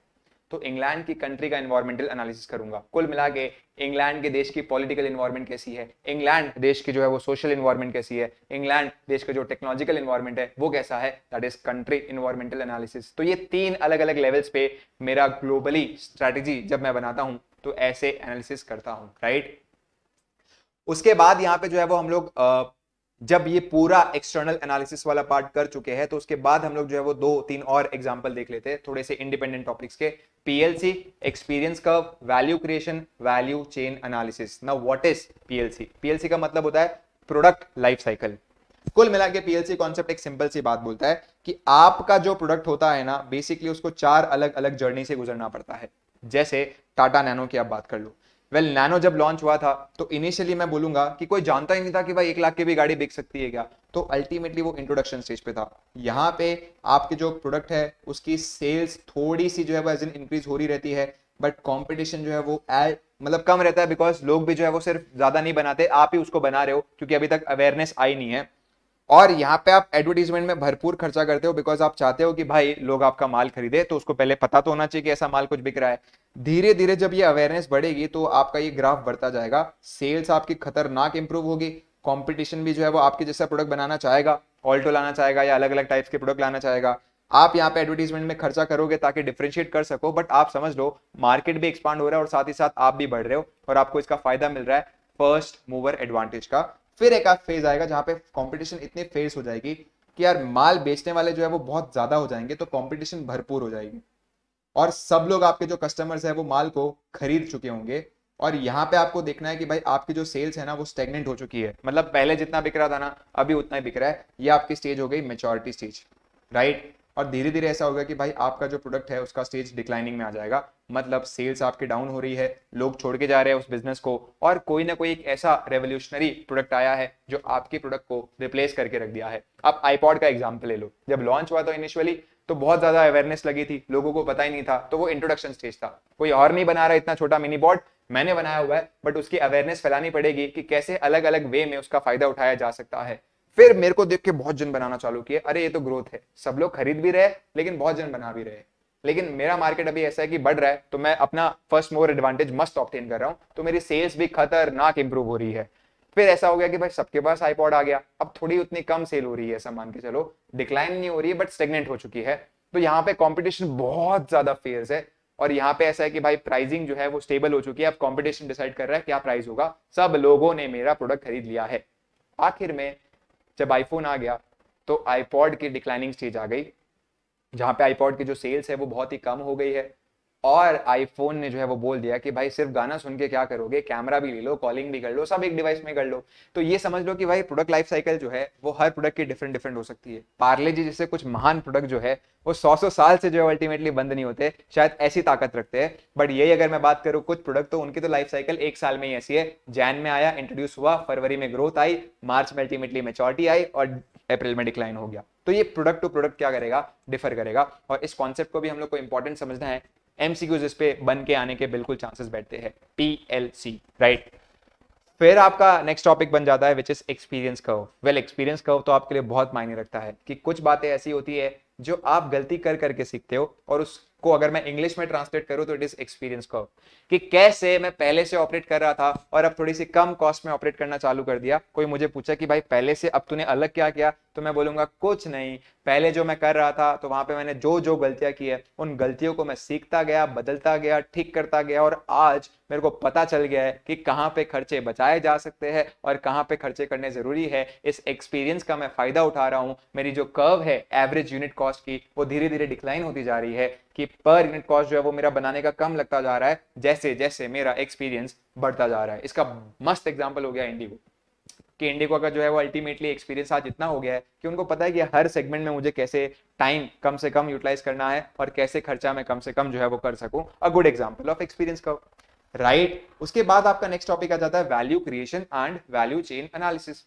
तो इंग्लैंड की कंट्री का इन्वायरमेंटल एनालिसिस करूंगा कुल मिला के इंग्लैंड के देश की पॉलिटिकल इन्वायरमेंट कैसी है इंग्लैंड देश की जो है वो सोशल इन्वायरमेंट कैसी है इंग्लैंड देश का जो टेक्नोलॉजिकल इन्वायरमेंट है वो कैसा है that is country environmental analysis तो ये तीन अलग अलग लेवल्स पे मेरा ग्लोबली स्ट्रैटेजी जब मैं बनाता हूँ तो ऐसे एनालिसिस करता हूँ राइट उसके बाद यहाँ पे जो है वो हम लोग जब ये पूरा एक्सटर्नल एनालिसिस वाला पार्ट कर चुके हैं तो उसके बाद हम लोग जो है वो दो तीन और एग्जाम्पल देख लेते हैं थोड़े से इंडिपेंडेंट टॉपिक्स के PLC experience curve value creation value chain analysis now what is PLC PLC का मतलब होता है प्रोडक्ट लाइफ साइकिल कुल मिला के पीएलसी कॉन्सेप्ट एक सिंपल सी बात बोलता है कि आपका जो प्रोडक्ट होता है ना बेसिकली उसको चार अलग अलग जर्नी से गुजरना पड़ता है जैसे टाटा नैनो की आप बात कर लो वेल well, नैनो जब लॉन्च हुआ था तो इनिशियली मैं बोलूंगा कि कोई जानता ही नहीं था कि भाई एक लाख की भी गाड़ी बिक सकती है क्या तो अल्टीमेटली वो इंट्रोडक्शन स्टेज पे था यहाँ पे आपके जो प्रोडक्ट है उसकी सेल्स थोड़ी सी जो है वो एज इन इंक्रीज हो रही रहती है बट कॉम्पिटिशन जो है वो एज मतलब कम रहता है बिकॉज लोग भी जो है वो सिर्फ ज्यादा नहीं बनाते आप ही उसको बना रहे हो क्योंकि अभी तक अवेयरनेस आई नहीं है और यहाँ पे आप एडवर्टीजमेंट में भरपूर खर्चा करते हो बिकॉज आप चाहते हो कि भाई लोग आपका माल खरीदे तो उसको पहले पता तो होना चाहिए कि ऐसा माल कुछ बिक रहा है धीरे धीरे जब ये अवेयरनेस बढ़ेगी तो आपका ये ग्राफ बढ़ता जाएगा सेल्स आपकी खतरनाक इंप्रूव होगी कंपटीशन भी जो है वो आपके जैसा प्रोडक्ट बनाना चाहेगा ऑल्टो लाना चाहेगा या अलग अलग टाइप्स के प्रोडक्ट लाना चाहेगा आप यहाँ पे एडवर्टीजमेंट में खर्चा करोगे ताकि डिफ्रेंशिएट कर सको बट आप समझ लो मार्केट भी एक्सपांड हो रहा है और साथ ही साथ आप भी बढ़ रहे हो और आपको इसका फायदा मिल रहा है फर्स्ट मूवर एडवांटेज का फिर एक फेज आएगा जहाँ पे कॉम्पिटिशन इतनी फेस हो जाएगी कि यार माल बेचने वाले जो है वो बहुत ज्यादा हो जाएंगे तो कॉम्पिटिशन भरपूर हो जाएगी और सब लोग आपके जो कस्टमर्स है वो माल को खरीद चुके होंगे और यहाँ पे आपको देखना है कि भाई आपकी जो सेल्स है ना वो स्टेगनेंट हो चुकी है मतलब पहले जितना बिक रहा था ना अभी उतना ही बिक रहा है ये आपकी स्टेज हो गई मेचोरिटी स्टेज राइट और धीरे धीरे ऐसा होगा कि भाई आपका जो प्रोडक्ट है उसका स्टेज डिक्लाइनिंग में आ जाएगा मतलब सेल्स आपके डाउन हो रही है लोग छोड़ के जा रहे हैं उस बिजनेस को और कोई ना कोई एक ऐसा रेवोल्यूशनरी प्रोडक्ट आया है जो आपके प्रोडक्ट को रिप्लेस करके रख दिया है आप आईपॉड का एग्जाम्पल ले लो जब लॉन्च हुआ तो इनिशियली तो बहुत ज़्यादा अवेयरनेस लगी थी लोगों को पता ही नहीं था तो वो इंट्रोडक्शन स्टेज था कोई और नहीं बना रहा इतना छोटा मिनी बोर्ड मैंने बनाया हुआ है बट उसकी अवेयरनेस फैलानी पड़ेगी कि कैसे अलग अलग वे में उसका फायदा उठाया जा सकता है फिर मेरे को देख के बहुत जन बनाना चालू किए अरे ये तो ग्रोथ है सब लोग खरीद भी रहे लेकिन बहुत जन बना भी रहे लेकिन मेरा मार्केट अभी ऐसा है कि बढ़ रहा है तो मैं अपना first more advantage must obtain कर रहा हूँ तो मेरी सेल्स भी खतरनाक इंप्रूव हो रही है फिर ऐसा हो गया कि भाई सबके पास आईपॉड आ गया अब थोड़ी उतनी कम सेल हो रही है ऐसा मान के चलो डिक्लाइन नहीं हो रही है बट स्टेगनेंट हो चुकी है तो यहाँ पे कॉम्पिटिशन बहुत ज्यादा फेयर्स है और यहाँ पे ऐसा है कि भाई प्राइसिंग जो है वो स्टेबल हो चुकी है अब कॉम्पिटिशन डिसाइड कर रहा है क्या प्राइस होगा सब लोगों ने मेरा प्रोडक्ट खरीद लिया है आखिर में जब आईफोन आ गया तो आईपॉड की डिक्लाइनिंग स्टेज आ गई जहाँ पे आईपॉड की जो सेल्स है वो बहुत ही कम हो गई है और आईफोन ने जो है वो बोल दिया कि भाई सिर्फ गाना सुन के क्या करोगे कैमरा भी ले लो कॉलिंग भी कर लो सब एक डिवाइस में कर लो तो ये समझ लो कि भाई प्रोडक्ट लाइफ साइकिल जो है वो हर प्रोडक्ट की डिफरेंट डिफरेंट हो सकती है पार्ले जी जैसे कुछ महान प्रोडक्ट जो है वो सौ सौ साल से जो है अल्टीमेटली बंद नहीं होते शायद ऐसी ताकत रखते हैं बट यही अगर मैं बात करूँ कुछ प्रोडक्ट तो उनकी तो लाइफ साइकिल एक साल में ही ऐसी है जैन में आया इंट्रोड्यूस हुआ फरवरी में ग्रोथ आई मार्च में अल्टीमेटली मेचोरिटी आई और अप्रैल में डिक्लाइन हो गया तो ये प्रोडक्ट टू प्रोडक्ट क्या करेगा डिफर करेगा और इस कॉन्सेप्ट को भी हम लोग को इंपॉर्टेंट समझना है एमसीक्यूज इस पे बन के आने के बिल्कुल चांसेस बैठते हैं सी राइट फिर आपका नेक्स्ट टॉपिक बन जाता है which is experience curve well experience curve तो आपके लिए बहुत मायने रखता है कि कुछ बातें ऐसी होती है जो आप गलती कर करके सीखते हो और उस को अगर मैं इंग्लिश में ट्रांसलेट करूं तो इट इज एक्सपीरियंस कर्व कि कैसे मैं पहले से ऑपरेट कर रहा था और अब थोड़ी सी कम कॉस्ट में ऑपरेट करना चालू कर दिया कोई मुझे पूछा कि भाई पहले से अब तूने अलग क्या किया तो मैं बोलूंगा कुछ नहीं पहले जो मैं कर रहा था तो वहां पे मैंने जो जो गलतियां की है उन गलतियों को मैं सीखता गया बदलता गया ठीक करता गया और आज मेरे को पता चल गया है कि कहाँ पे खर्चे बचाए जा सकते हैं और कहाँ पे खर्चे करने जरूरी है इस एक्सपीरियंस का मैं फायदा उठा रहा हूँ मेरी जो कर्व है एवरेज यूनिट कॉस्ट की वो धीरे धीरे डिक्लाइन होती जा रही है कि पर यूनिट कॉस्ट जो है वो मेरा बनाने का कम लगता जा रहा है जैसे जैसे मेरा एक्सपीरियंस बढ़ता जा रहा है इसका मस्त एग्जाम्पल हो गया इंडिगो कि इंडिगो का जो है वो अल्टीमेटली एक्सपीरियंस आज इतना हो गया है कि उनको पता है कि हर सेगमेंट में मुझे कैसे टाइम कम से कम यूटिलाइज करना है और कैसे खर्चा मैं कम से कम जो है वो कर सकूं a good example of experience का राइट right. उसके बाद आपका नेक्स्ट टॉपिक आ जाता है value creation and value chain analysis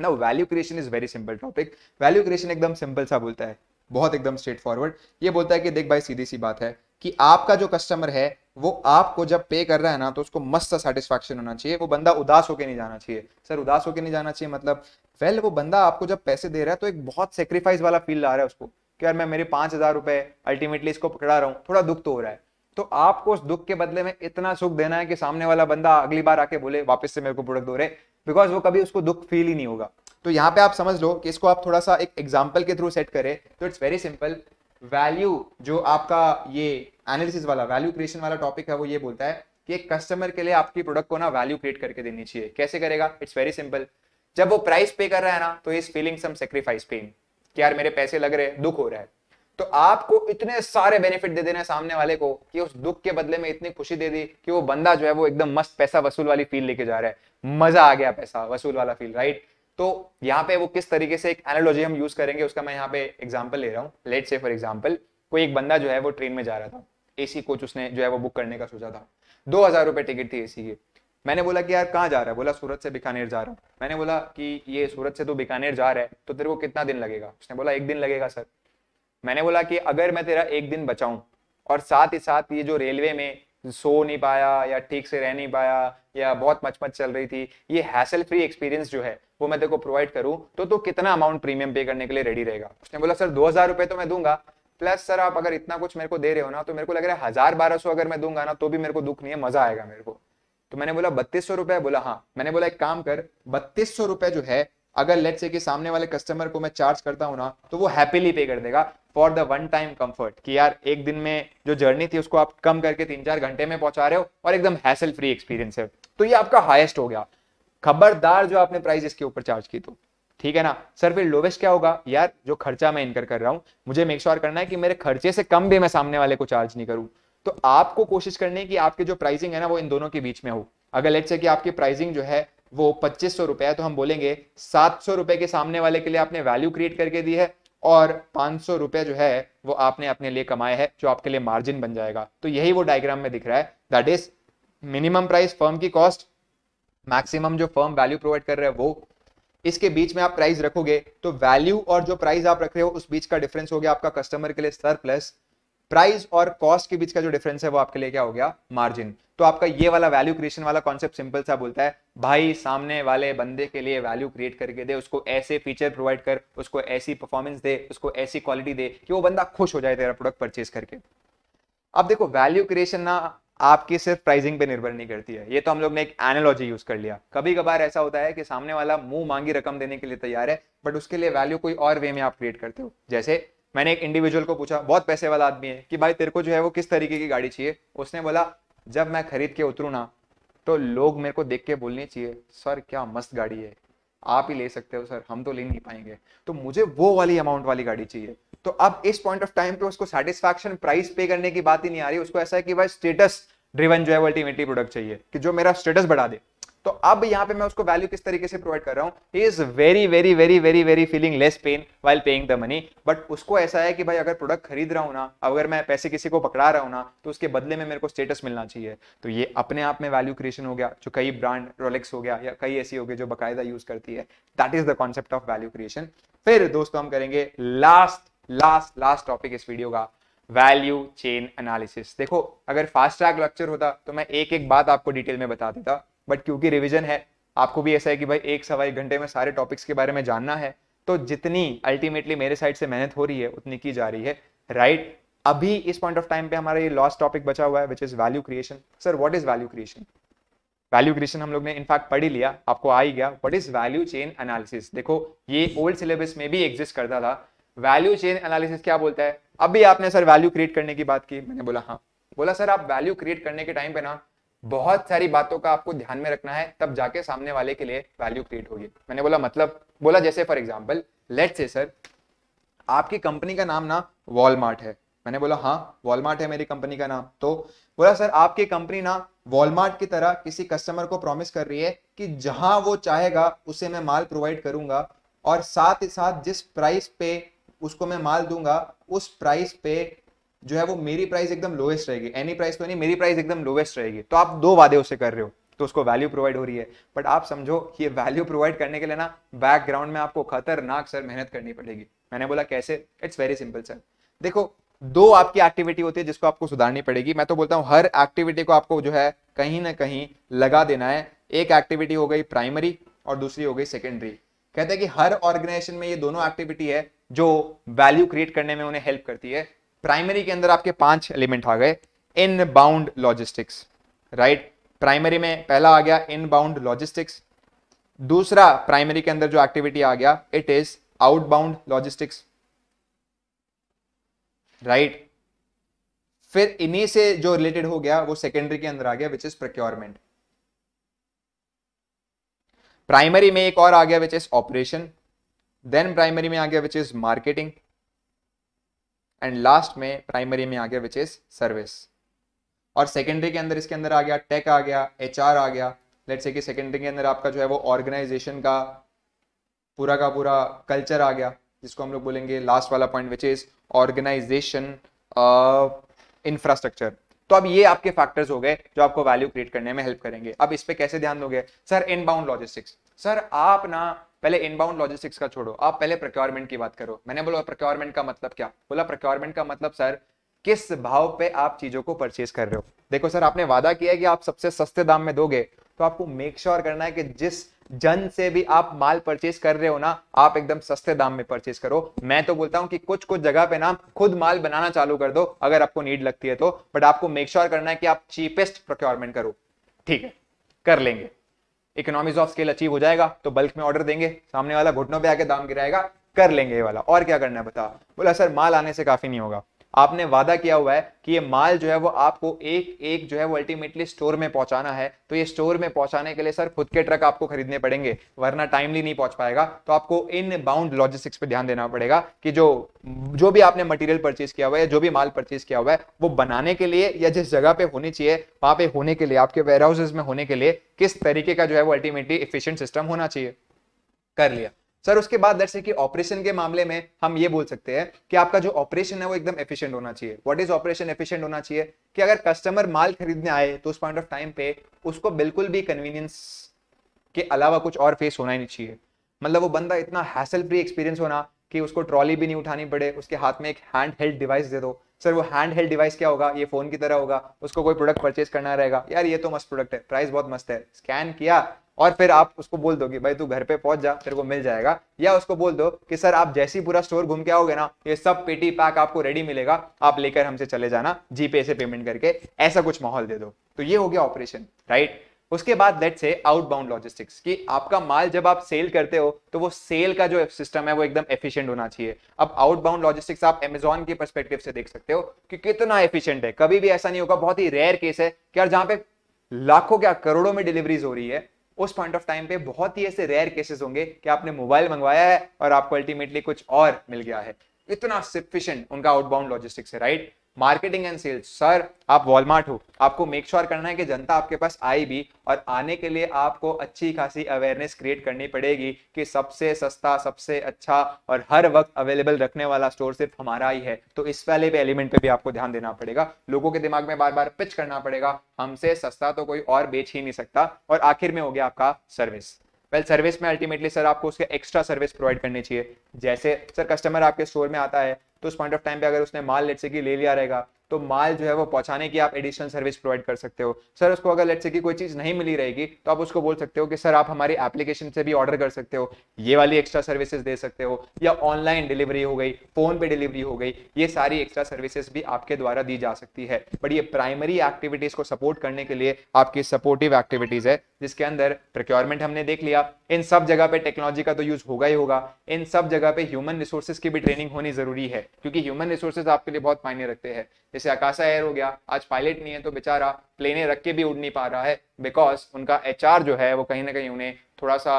now value creation is very simple topic value creation एकदम सिंपल सा बोलता है बहुत एकदम स्ट्रेट फॉरवर्ड ये बोलता है कि देख भाई सीधी सी बात है कि आपका जो कस्टमर है वो आपको जब पे कर रहा है ना तो उसको मस्त सेटिस्फेक्शन होना चाहिए वो बंदा उदास होकर नहीं जाना चाहिए सर उदास होकर नहीं जाना चाहिए मतलब वेल well, वो बंदा आपको जब पैसे दे रहा है तो एक बहुत सेक्रीफाइस वाला फील आ रहा है उसको कि यार मैं मेरे पांच हजार रुपए अल्टीमेटली इसको पकड़ा रहा हूँ थोड़ा दुख तो हो रहा है तो आपको उस दुख के बदले में इतना सुख देना है कि सामने वाला बंदा अगली बार आके बोले वापस से मेरे को प्रोडक्ट दो रहे बिकॉज वो कभी उसको दुख फील ही नहीं होगा तो यहाँ पे आप समझ लो कि इसको आप थोड़ा सा एक एग्जाम्पल के थ्रू सेट करें तो इट्स वेरी सिंपल वैल्यू जो आपका ये एनालिसिस वाला वैल्यू क्रिएशन वाला टॉपिक है वो ये बोलता है कि एक कस्टमर के लिए आपकी प्रोडक्ट को ना वैल्यू क्रिएट करके देनी चाहिए कैसे करेगा इट्स वेरी सिंपल जब वो प्राइस पे कर रहा है ना तो इस फीलिंग सम सेक्रीफाइस पेन कि यार मेरे पैसे लग रहे हैं दुख हो रहा है तो आपको इतने सारे बेनिफिट दे देने सामने वाले को कि उस दुख के बदले में इतनी खुशी दे दी कि वो बंदा जो है वो एकदम मस्त पैसा वसूल वाली फील लेके जा रहा है मजा आ गया पैसा वसूल वाला फील राइट right? तो यहाँ पे वो किस तरीके से एक एनोलॉजी हम यूज करेंगे उसका मैं यहाँ पे एग्जाम्पल ले रहा हूँ लेट से फॉर एग्जाम्पल कोई एक बंदा जो है वो ट्रेन में जा रहा था एसी कोच उसने जो है वो बुक करने का सोचा था दो हजार रुपए टिकट थी एसी की मैंने बोला कि यार कहाँ जा रहा है बोला सूरत से बीकानेर जा रहा हूँ मैंने बोला कि ये सूरत से तो बीकानेर जा रहा है तो तेरे को कितना दिन लगेगा उसने बोला एक दिन लगेगा सर मैंने बोला कि अगर मैं तेरा एक दिन बचाऊं और साथ ही साथ ये जो रेलवे में सो नहीं पाया या ठीक से रह नहीं पाया या बहुत मचमच चल रही थी ये हैसल फ्री एक्सपीरियंस जो है वो मैं देखो प्रोवाइड करूँ तो तो कितना अमाउंट प्रीमियम पे करने के लिए रेडी रहेगा उसने बोला सर दो हजार रुपये तो मैं दूंगा प्लस सर आप अगर इतना कुछ मेरे को दे रहे हो ना तो मेरे को लग रहा है हजार बारह सौ अगर मैं दूंगा ना तो भी मेरे को दुख नहीं है मजा आएगा मेरे को तो मैंने बोला बत्तीस सौ रुपया बोला हाँ मैंने बोला एक काम कर बत्तीस सौ रुपये जो है अगर लेट से कि सामने वाले कस्टमर को मैं चार्ज करता हूँ ना तो वो हैप्पीली पे कर देगा for the one time comfort कि यार एक दिन में जो जर्नी थी उसको आप कम करके तीन चार घंटे में पहुंचा रहे हो और एकदम हैसल फ्री एक्सपीरियंस है तो ये आपका हाईएस्ट हो गया खबरदार जो आपने प्राइस इसके ऊपर चार्ज की तो ठीक है ना सर फिर लोवेस्ट क्या होगा यार जो खर्चा मैं इनकर कर रहा हूँ मुझे मेक श्योर sure करना है कि मेरे खर्चे से कम भी मैं सामने वाले को चार्ज नहीं करूँ तो आपको कोशिश करनी है कि आपकी जो प्राइसिंग है ना वो इन दोनों के बीच में हो अगर लेट से कि आपकी प्राइसिंग जो है वो पच्चीस सौ रुपए है तो हम बोलेंगे सात सौ रुपए के सामने वाले के लिए आपने वैल्यू क्रिएट करके दी है और पांच सौ रुपए जो है वो आपने अपने लिए कमाया है जो आपके लिए मार्जिन बन जाएगा तो यही वो डायग्राम में दिख रहा है that is minimum price firm की कॉस्ट मैक्सिमम जो फर्म वैल्यू प्रोवाइड कर रहे हैं वो इसके बीच में आप प्राइस रखोगे तो वैल्यू और जो प्राइस आप रख रहे हो उस बीच का डिफरेंस हो गया आपका कस्टमर के लिए सर प्लस प्राइस और कॉस्ट के बीच का जो डिफरेंस है वो आपके लिए क्या हो गया मार्जिन तो आपका ये वाला वैल्यू क्रिएशन वाला कॉन्सेप्ट सिंपल सा बोलता है भाई सामने वाले बंदे के लिए वैल्यू क्रिएट करके दे उसको ऐसे फीचर प्रोवाइड कर उसको ऐसी परफॉर्मेंस दे उसको ऐसी क्वालिटी दे कि वो बंदा खुश हो जाए तेरा प्रोडक्ट परचेज करके अब देखो वैल्यू क्रिएशन ना आपकी सिर्फ प्राइसिंग पे निर्भर नहीं करती है ये तो हम लोग ने एक एनोलॉजी यूज कर लिया कभी कभार ऐसा होता है कि सामने वाला मुंह मांगी रकम देने के लिए तैयार है बट उसके लिए वैल्यू कोई और वे में आप क्रिएट करते हो जैसे मैंने एक इंडिविजुअल को पूछा बहुत पैसे वाला आदमी है कि भाई तेरे को जो है वो किस तरीके की गाड़ी चाहिए उसने बोला जब मैं खरीद के उतरू ना तो लोग मेरे को देख के बोलने चाहिए सर क्या मस्त गाड़ी है आप ही ले सकते हो सर हम तो ले नहीं पाएंगे तो मुझे वो वाली अमाउंट वाली गाड़ी चाहिए तो अब इस पॉइंट ऑफ टाइम पे उसको सेटिस्फैक्शन प्राइस पे करने की बात ही नहीं आ रही उसको ऐसा है कि भाई स्टेटस ड्रिवन जो है वो अल्टीमेटली प्रोडक्ट चाहिए कि जो मेरा स्टेटस बढ़ा दे तो अब यहाँ पे मैं उसको वैल्यू किस तरीके से प्रोवाइड कर रहा हूँ he is very very very very very feeling less pain while paying the money but उसको ऐसा है कि भाई अगर प्रोडक्ट खरीद रहा हूं ना अगर मैं पैसे किसी को पकड़ा रहा हूं ना तो उसके बदले में मेरे को स्टेटस मिलना चाहिए तो ये अपने आप में वैल्यू क्रिएशन हो गया जो कई ब्रांड रोलेक्स हो गया या कई ऐसी हो गई जो बाकायदा यूज करती है that is the concept of value creation फिर दोस्तों हम करेंगे लास्ट लास्ट लास्ट टॉपिक इस वीडियो का वैल्यू चेन एनालिसिस देखो अगर फास्ट ट्रैक लेक्चर होता तो मैं एक एक बात आपको डिटेल में बता देता बट क्योंकि रिविजन है आपको भी ऐसा है कि भाई एक सवा एक घंटे में सारे टॉपिक्स के बारे में जानना है तो जितनी अल्टीमेटली मेरे साइड से मेहनत हो रही है उतनी की जा रही है राइट right? अभी इस पॉइंट ऑफ टाइम पे हमारा ये लास्ट टॉपिक बचा हुआ है which is value creation sir what is value creation value creation हम लोग ने इनफैक्ट पढ़ ही लिया आपको आ ही गया what is value chain analysis देखो ये ओल्ड सिलेबस में भी एग्जिस्ट करता था वैल्यू चेन एनालिसिस क्या बोलता है अभी आपने सर वैल्यू क्रिएट करने की बात की मैंने बोला हाँ बोला सर आप वैल्यू क्रिएट करने के टाइम पे ना बहुत सारी बातों का आपको ध्यान में रखना है तब जाके सामने वाले के लिए वैल्यू क्रिएट होगी मैंने बोला मतलब बोला जैसे for example let's say sir आपकी कंपनी का नाम ना वॉलमार्ट है मैंने बोला हाँ वॉलमार्ट है मेरी कंपनी का नाम तो बोला सर आपकी कंपनी ना वॉलमार्ट की तरह किसी कस्टमर को प्रॉमिस कर रही है कि जहां वो चाहेगा उसे मैं माल प्रोवाइड करूंगा और साथ ही साथ जिस प्राइस पे उसको मैं माल दूंगा उस प्राइस पे जो है वो मेरी प्राइस एकदम लोएस्ट रहेगी एनी प्राइस तो नहीं मेरी प्राइस एकदम लोएस्ट रहेगी तो आप दो वादे उसे कर रहे हो तो उसको वैल्यू प्रोवाइड हो रही है बट आप समझो ये वैल्यू प्रोवाइड करने के लिए ना बैकग्राउंड में आपको खतरनाक सर मेहनत करनी पड़ेगी मैंने बोला कैसे इट्स वेरी सिंपल सर देखो दो आपकी एक्टिविटी होती है जिसको आपको सुधारनी पड़ेगी मैं तो बोलता हूँ हर एक्टिविटी को आपको जो है कहीं ना कहीं लगा देना है एक एक्टिविटी हो गई प्राइमरी और दूसरी हो गई सेकेंडरी कहते हैं कि हर ऑर्गेनाइजेशन में ये दोनों एक्टिविटी है जो वैल्यू क्रिएट करने में उन्हें हेल्प करती है प्राइमरी के अंदर आपके पांच एलिमेंट आ गए inbound logistics right primary में पहला आ गया इन बाउंड लॉजिस्टिक्स दूसरा प्राइमरी के अंदर जो एक्टिविटी आ गया it is outbound logistics right फिर इन्हीं से जो रिलेटेड हो गया वो सेकेंडरी के अंदर आ गया विच इज प्रोक्योरमेंट प्राइमरी में एक और आ गया which is operation then primary में आ गया which is marketing and last में प्राइमरी में आ गया विच इज सर्विस और सेकेंडरी के अंदर इसके अंदर आ गया टेक आ गया एच आ गया लेट से सेकेंडरी के अंदर आपका जो है वो ऑर्गेनाइजेशन का पूरा का पूरा कल्चर आ गया जिसको हम लोग बोलेंगे लास्ट वाला point which is organisation infrastructure तो अब ये आपके फैक्टर्स हो गए जो आपको वैल्यू क्रिएट करने में हेल्प करेंगे अब इस पर कैसे ध्यान दोगे सर इनबाउंड लॉजिस्टिक्स सर आप ना पहले इनबाउंड लॉजिस्टिक्स का छोड़ो आप पहले प्रक्योरमेंट की बात करो मैंने बोला प्रक्योरमेंट का मतलब क्या बोला प्रक्योरमेंट का मतलब सर किस भाव पे आप चीजों को परचेज कर रहे हो देखो सर आपने वादा किया कि आप सबसे सस्ते दाम में दोगे तो आपको मेक श्योर sure करना है कि जिस जन से भी आप माल परचेज कर रहे हो ना आप एकदम सस्ते दाम में परचेज करो मैं तो बोलता हूं कि कुछ कुछ जगह पे ना खुद माल बनाना चालू कर दो अगर आपको नीड लगती है तो बट आपको मेक श्योर sure करना है कि आप चीपेस्ट प्रोक्योरमेंट करो ठीक है कर लेंगे इकोनॉमीज ऑफ स्केल अचीव हो जाएगा तो बल्क में ऑर्डर देंगे सामने वाला घुटनों पे आके दाम गिराएगा कर लेंगे ये वाला और क्या करना है बता बोला सर माल आने से काफी नहीं होगा आपने वादा किया हुआ है कि ये माल जो है वो आपको एक एक जो है वो अल्टीमेटली स्टोर में पहुंचाना है तो ये स्टोर में पहुंचाने के लिए सर खुद के ट्रक आपको खरीदने पड़ेंगे वरना टाइमली नहीं पहुंच पाएगा तो आपको इन बाउंड लॉजिस्टिक्स पे ध्यान देना पड़ेगा कि जो जो भी आपने मटेरियल परचेज किया हुआ है जो भी माल परचेज किया हुआ है वो बनाने के लिए या जिस जगह पे होनी चाहिए वहां पे होने के लिए आपके वेयर हाउसेज में होने के लिए किस तरीके का जो है वो अल्टीमेटली इफिशियंट सिस्टम होना चाहिए कर लिया सर उसके बाद जैसे कि ऑपरेशन के मामले में हम ये बोल सकते हैं कि आपका जो ऑपरेशन है वो एकदम एफिशिएंट होना चाहिए व्हाट इज ऑपरेशन एफिशिएंट होना चाहिए कि अगर कस्टमर माल खरीदने आए तो उस पॉइंट ऑफ टाइम पे उसको बिल्कुल भी कन्वीनियंस के अलावा कुछ और फेस होना ही नहीं चाहिए मतलब वो बंदा इतना हैसल फ्री एक्सपीरियंस होना कि उसको ट्रॉली भी नहीं उठानी पड़े उसके हाथ में एक हैंड हेल्ड डिवाइस दे दो सर वो हैंड हेल्ड डिवाइस क्या होगा ये फोन की तरह होगा उसको कोई प्रोडक्ट परचेज करना रहेगा यार ये तो मस्त प्रोडक्ट है प्राइस बहुत मस्त है स्कैन किया और फिर आप उसको बोल दो कि भाई तू घर पे पहुंच जा तेरे को मिल जाएगा या उसको बोल दो कि सर आप जैसी पूरा स्टोर घूम के आओगे ना ये सब पेटी पैक आपको रेडी मिलेगा आप लेकर हमसे चले जाना जीपे से पेमेंट करके ऐसा कुछ माहौल दे दो तो ये हो गया ऑपरेशन राइट उसके बाद लेट से आउटबाउंड लॉजिस्टिक्स कि आपका माल जब आप सेल करते हो तो वो सेल का जो सिस्टम है वो एकदम एफिशिएंट होना चाहिए अब आउटबाउंड लॉजिस्टिक्स आप एमेजॉन के परस्पेक्टिव से देख सकते हो कि कितना एफिशिएंट है कभी भी ऐसा नहीं होगा बहुत ही रेयर केस है कि यार जहां पे लाखों क्या करोड़ों में डिलीवरीज हो रही है उस पॉइंट ऑफ टाइम पे बहुत ही ऐसे रेयर केसेस होंगे कि आपने मोबाइल मंगवाया है और आपको अल्टीमेटली कुछ और मिल गया है इतना सफिशियंट उनका आउटबाउंड लॉजिस्टिक्स है right marketing and sales sir आप वॉलमार्ट हो आपको मेक श्योर sure करना है कि जनता आपके पास आए भी और आने के लिए आपको अच्छी खासी अवेयरनेस क्रिएट करनी पड़ेगी कि सबसे सस्ता सबसे अच्छा और हर वक्त अवेलेबल रखने वाला स्टोर सिर्फ हमारा ही है तो इस वाले पे एलिमेंट पे भी आपको ध्यान देना पड़ेगा लोगों के दिमाग में बार बार पिच करना पड़ेगा हमसे सस्ता तो कोई और बेच ही नहीं सकता और आखिर में हो गया आपका सर्विस वेल well, सर्विस में अल्टीमेटली सर आपको उसके एक्स्ट्रा सर्विस प्रोवाइड करनी चाहिए जैसे सर कस्टमर आपके स्टोर में आता है तो उस पॉइंट ऑफ टाइम पे अगर उसने माल लेट से ले लिया रहेगा तो माल जो है वो पहुंचाने की आप एडिशनल सर्विस प्रोवाइड कर सकते हो सर उसको अगर लेट से की कोई चीज नहीं मिली रहेगी तो आप उसको बोल सकते हो कि सर आप हमारी एप्लीकेशन से भी ऑर्डर कर सकते हो ये वाली एक्स्ट्रा सर्विसेज दे सकते हो या ऑनलाइन डिलीवरी हो गई फोन पे डिलीवरी हो गई ये सारी एक्स्ट्रा सर्विसेज भी आपके द्वारा दी जा सकती है बट ये प्राइमरी एक्टिविटीज को सपोर्ट करने के लिए आपकी सपोर्टिव एक्टिविटीज है जिसके अंदर प्रिक्योरमेंट हमने देख लिया इन सब जगह पे टेक्नोलॉजी का तो यूज होगा ही होगा इन सब जगह पे ह्यूमन रिसोर्सेज की भी ट्रेनिंग होनी जरूरी है क्योंकि ह्यूमन रिसोर्सेज आपके लिए बहुत मायने रखते हैं जैसे आकाशा एयर हो गया आज पायलट नहीं है तो बेचारा प्लेने रख के भी उड़ नहीं पा रहा है बिकॉज उनका एच जो है वो कहीं ना कहीं उन्हें थोड़ा सा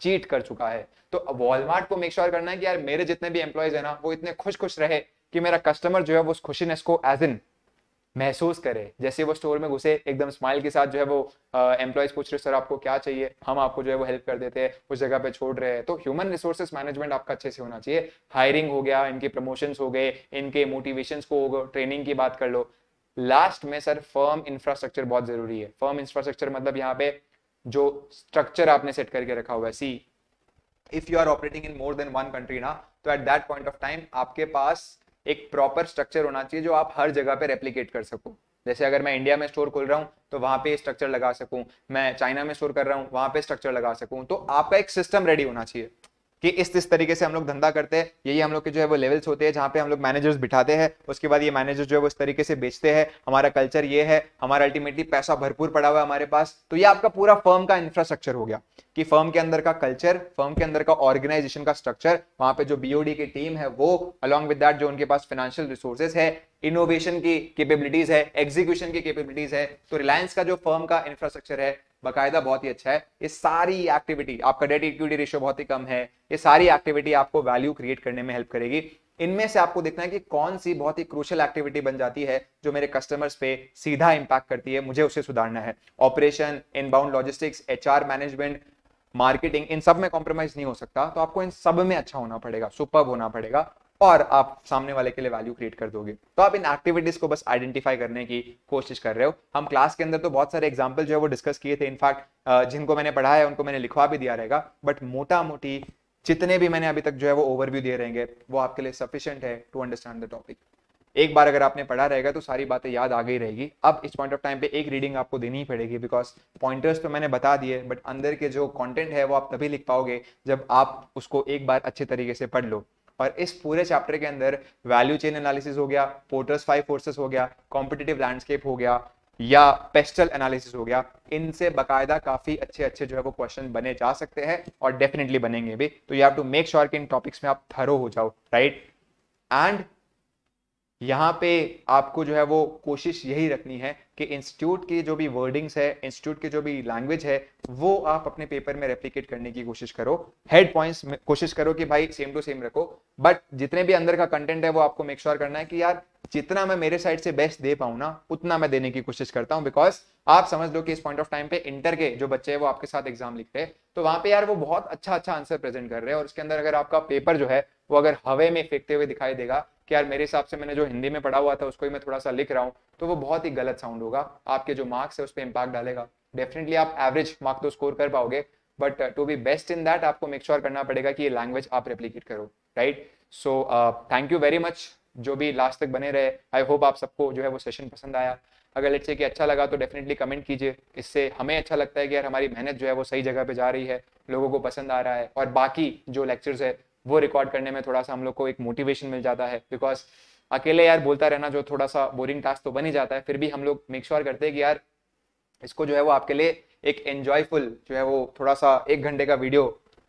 चीट कर चुका है तो वॉलमार्ट को मेक श्योर करना है कि यार मेरे जितने भी एम्प्लॉयज है ना वो इतने खुश खुश रहे कि मेरा कस्टमर जो है वो उस खुशीनेस को एज इन महसूस करे जैसे वो स्टोर में घुसे एकदम स्माइल के साथ जो है वो एम्प्लॉयज पूछ रहे सर आपको क्या चाहिए हम आपको जो है वो हेल्प कर देते हैं उस जगह पे छोड़ रहे हैं तो ह्यूमन रिसोर्सेज मैनेजमेंट आपका अच्छे से होना चाहिए हायरिंग हो गया इनके प्रमोशन हो गए इनके मोटिवेशन को ट्रेनिंग की बात कर लो लास्ट में सर फर्म इंफ्रास्ट्रक्चर बहुत जरूरी है फर्म इंफ्रास्ट्रक्चर मतलब यहाँ पे जो स्ट्रक्चर आपने सेट करके रखा हुआ है see if you are operating in more than one country ना तो at that point of time आपके पास एक प्रॉपर स्ट्रक्चर होना चाहिए जो आप हर जगह पे रेप्लीकेट कर सको जैसे अगर मैं इंडिया में स्टोर खोल रहा हूँ तो वहाँ पे स्ट्रक्चर लगा सकूँ मैं चाइना में स्टोर कर रहा हूँ वहाँ पे स्ट्रक्चर लगा सकूँ तो आपका एक सिस्टम रेडी होना चाहिए कि इस इस तरीके से हम लोग धंधा करते हैं यही हम लोग के जो है वो लेवल्स होते हैं जहाँ पे हम लोग मैनेजर्स बिठाते हैं उसके बाद ये मैनेजर जो है वो इस तरीके से बेचते हैं हमारा कल्चर ये है हमारा अल्टीमेटली पैसा भरपूर पड़ा हुआ है हमारे पास तो ये आपका पूरा फर्म का इंफ्रास्ट्रक्चर हो गया कि फर्म के अंदर का कल्चर फर्म के अंदर का ऑर्गेनाइजेशन का स्ट्रक्चर वहां पे जो बीओडी की टीम है वो अलॉन्ग विद दैट जो उनके पास फाइनेंशियल रिसोर्सेज है इनोवेशन की कैपेबिलिटीज है एग्जीक्यूशन की कैपेबिलिटीज है तो रिलायंस का जो फर्म का इंफ्रास्ट्रक्चर है बकायदा बहुत ही अच्छा है ये सारी एक्टिविटी आपका डेट इक्विटी रेशियो बहुत ही कम है ये सारी एक्टिविटी आपको वैल्यू क्रिएट करने में हेल्प करेगी इनमें से आपको देखना है कि कौन सी बहुत ही क्रूशल एक्टिविटी बन जाती है जो मेरे कस्टमर्स पे सीधा इंपैक्ट करती है मुझे उसे सुधारना है operation inbound logistics H management marketing इन सब में कॉम्प्रोमाइज नहीं हो सकता तो आपको इन सब में अच्छा होना पड़ेगा सुपर होना पड़ेगा और आप सामने वाले के लिए वैल्यू क्रिएट कर दोगे तो आप इन एक्टिविटीज को बस आइडेंटिफाई करने की कोशिश कर रहे हो हम क्लास के अंदर तो बहुत सारे एग्जाम्पल जो है वो डिस्कस किए थे इनफैक्ट जिनको मैंने पढ़ा है उनको मैंने लिखवा भी दिया रहेगा बट मोटा मोटी जितने भी मैंने अभी तक जो है वो ओवरव्यू दिए रहेंगे वो आपके लिए सफिशियंट है टू अंडरस्टैंड द टॉपिक एक बार अगर आपने पढ़ा रहेगा तो सारी बातें याद आ गई रहेगी अब इस पॉइंट ऑफ टाइम पे एक रीडिंग आपको देनी ही पड़ेगी बिकॉज पॉइंटर्स तो मैंने बता दिए बट अंदर के जो कंटेंट है वो आप तभी लिख पाओगे जब आप उसको एक बार अच्छे तरीके से पढ़ लो और इस पूरे चैप्टर के अंदर वैल्यू चेन एनालिसिस हो गया पोर्टर्स फाइव फोर्सेस हो गया कॉम्पिटेटिव लैंडस्केप हो गया या पेस्टल एनालिसिस हो गया इनसे बकायदा काफी अच्छे अच्छे जो है वो क्वेश्चन बने जा सकते हैं और डेफिनेटली बनेंगे भी तो you have to make sure कि इन टॉपिक्स में आप थरो हो जाओ राइट एंड यहाँ पे आपको जो है वो कोशिश यही रखनी है कि इंस्टीट्यूट की जो भी वर्डिंग्स है इंस्टीट्यूट की जो भी लैंग्वेज है वो आप अपने पेपर में रेप्लीकेट करने की कोशिश करो हेड पॉइंट्स कोशिश करो कि भाई सेम टू सेम रखो बट जितने भी अंदर का कंटेंट है वो आपको मेक श्योर sure करना है कि यार जितना मैं मेरे साइड से बेस्ट दे पाऊँ ना उतना मैं देने की कोशिश करता हूँ बिकॉज आप समझ लो कि इस पॉइंट ऑफ टाइम पे इंटर के जो बच्चे हैं वो आपके साथ एग्जाम लिखते हैं तो वहां पे यार वो बहुत अच्छा अच्छा आंसर प्रेजेंट कर रहे हैं और उसके अंदर अगर आपका पेपर जो है वो अगर हवे में फेंकते हुए दिखाई देगा कि यार मेरे हिसाब से मैंने जो हिंदी में पढ़ा हुआ था उसको ही मैं थोड़ा सा लिख रहा हूँ तो वो बहुत ही गलत साउंड होगा आपके जो मार्क्स है उस पर इम्पैक्ट डालेगा डेफिनेटली आप एवरेज मार्क तो स्कोर कर पाओगे but to be best in that आपको मेक श्योर करना पड़ेगा कि ये लैंग्वेज आप रेप्लीकेट करो right so thank you very much जो भी लास्ट तक बने रहे आई होप आप सबको जो है वो सेशन पसंद आया अगर लेट से कि अच्छा लगा तो डेफिनेटली कमेंट कीजिए इससे हमें अच्छा लगता है कि यार हमारी मेहनत जो है वो सही जगह पे जा रही है लोगों को पसंद आ रहा है और बाकी जो लेक्चर्स है वो रिकॉर्ड करने में थोड़ा सा हम लोग को एक मोटिवेशन मिल जाता है बिकॉज अकेले यार बोलता रहना जो थोड़ा सा बोरिंग टास्क तो बन ही जाता है फिर भी हम लोग मेक श्योर करते हैं कि यार इसको जो है वो आपके लिए एक एन्जॉयफुल जो है वो थोड़ा सा एक घंटे का वीडियो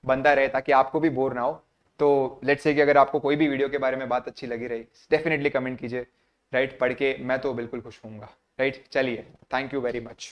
बनता रहे ताकि आपको भी बोर ना हो तो लेट्स से कि अगर आपको कोई भी वीडियो के बारे में बात अच्छी लगी रही डेफिनेटली कमेंट कीजिए राइट पढ़ के मैं तो बिल्कुल खुश होऊंगा राइट चलिए थैंक यू वेरी मच